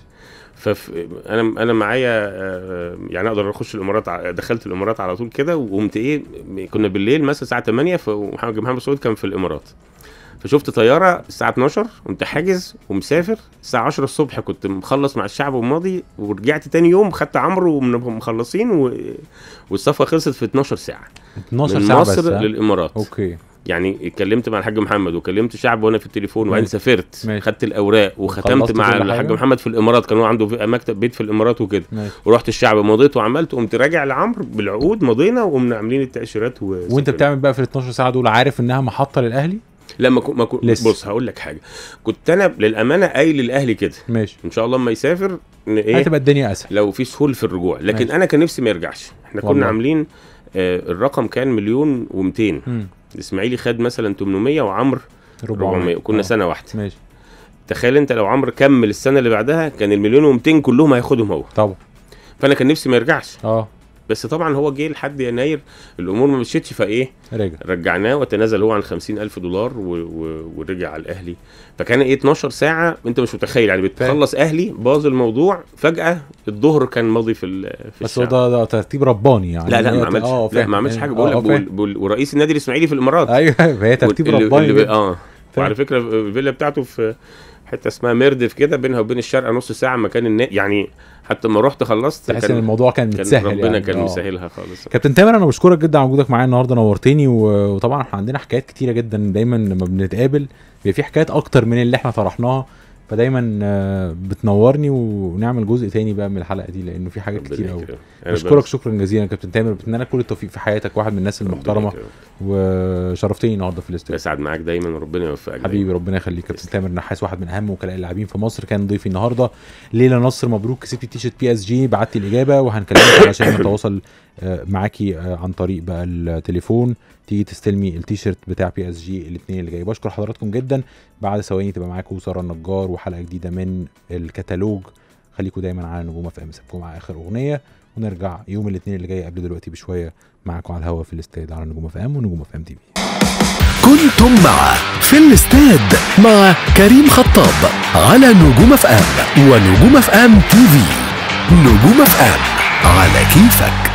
فانا انا انا معايا آه، آه، يعني اقدر اخش الامارات دخلت الامارات على طول كده وقمت ايه كنا بالليل مثلا الساعه 8 فمحمد محمد سعود كان في الامارات فشفت طياره الساعه 12 قمت حاجز ومسافر الساعه 10 الصبح كنت مخلص مع الشعب وماضي ورجعت تاني يوم خدت عمرو ومخلصين و... والسفره خلصت في 12 ساعه 12 من ساعه مصر بس للامارات اوكي يعني اتكلمت مع الحاج محمد وكلمت شعب وانا في التليفون وبعدين سافرت خدت الاوراق وختمت مع الحاج محمد في الامارات كان هو عنده في مكتب بيت في الامارات وكده ورحت الشعب مضيت وعملت وقمت راجع لعمرو بالعقود مضينا وقمنا عاملين التاشيرات وانت بتعمل بقى في ال 12 ساعه دول عارف انها محطه للاهلي؟ لما ما كو لسه. بص هقول لك حاجه كنت انا للامانه قايل للاهلي كده ماشي ان شاء الله اما يسافر ايه هتبقى الدنيا اسهل لو في سهول في الرجوع لكن ماشي. انا كان نفسي ما يرجعش احنا والله. كنا عاملين آه الرقم كان مليون و200 الاسماعيلي خد مثلا 800 وعمرو 400 كنا أوه. سنه واحده ماشي تخيل انت لو عمرو كمل السنه اللي بعدها كان المليون و200 كلهم هياخدهم هو طبعا فانا كان نفسي ما يرجعش اه بس طبعا هو جه لحد يناير الامور ما مشيتش فايه رجع رجعناه وتنازل هو عن 50000 دولار و... و... ورجع على الاهلي فكان ايه 12 ساعه انت مش متخيل يعني بتخلص اهلي باظ الموضوع فجاه الظهر كان ماضي في ال... في بس هو ده, ده ترتيب رباني يعني لا لا ما عملش آه، لا ما عملش حاجه آه، بقول لك آه، بقول... ورئيس النادي الاسماعيلي في الامارات ايوه فهي ترتيب رباني اه وعلى فكره الفيلا بتاعته في حته اسمها ميردف كده بينها وبين الشارقه نص ساعه مكان النا... يعني حتى ما رحت خلصت تحس ان الموضوع كان متسهل ربنا يعني. كان أوه. مسهلها خالص كابتن تامر انا بشكرك جدا على وجودك معايا النهارده نورتني وطبعا احنا عندنا حكايات كتيره جدا دايما لما بنتقابل بيبقى في حكايات اكتر من اللي احنا طرحناها فدايما آه، بتنورني ونعمل جزء تاني بقى من الحلقه دي لانه في حاجات كتير قوي بشكرك شكرا جزيلا كابتن تامر بتمنى لك كل التوفيق في حياتك واحد من الناس المحترمه وشرفتني النهارده في الاستوديو اسعد معاك دايما وربنا يوفقك حبيبي ربنا يخليك كابتن تامر نحاس واحد من اهم وكلاء اللاعبين في مصر كان ضيفي النهارده ليلى نصر مبروك كسبتي تيشيرت بي اس جي بعتي الاجابه وهنكلمك علشان نتواصل آه، معاكي آه، عن طريق بقى التليفون تيجي تستلمي التيشيرت بتاع بي اس جي الاثنين اللي جاي بشكر حضراتكم جدا بعد ثواني تبقى معاكم ساره النجار وحلقه جديده من الكتالوج خليكم دايما على نجومه في امس مع اخر اغنيه ونرجع يوم الاثنين اللي جاي قبل دلوقتي بشويه معاكم على الهوا في الاستاد على نجوم اف ام ونجوم اف ام تي في كنتم مع في الاستاد مع كريم خطاب على نجوم اف ام ونجوم اف ام تي في نجوم اف ام على كيفك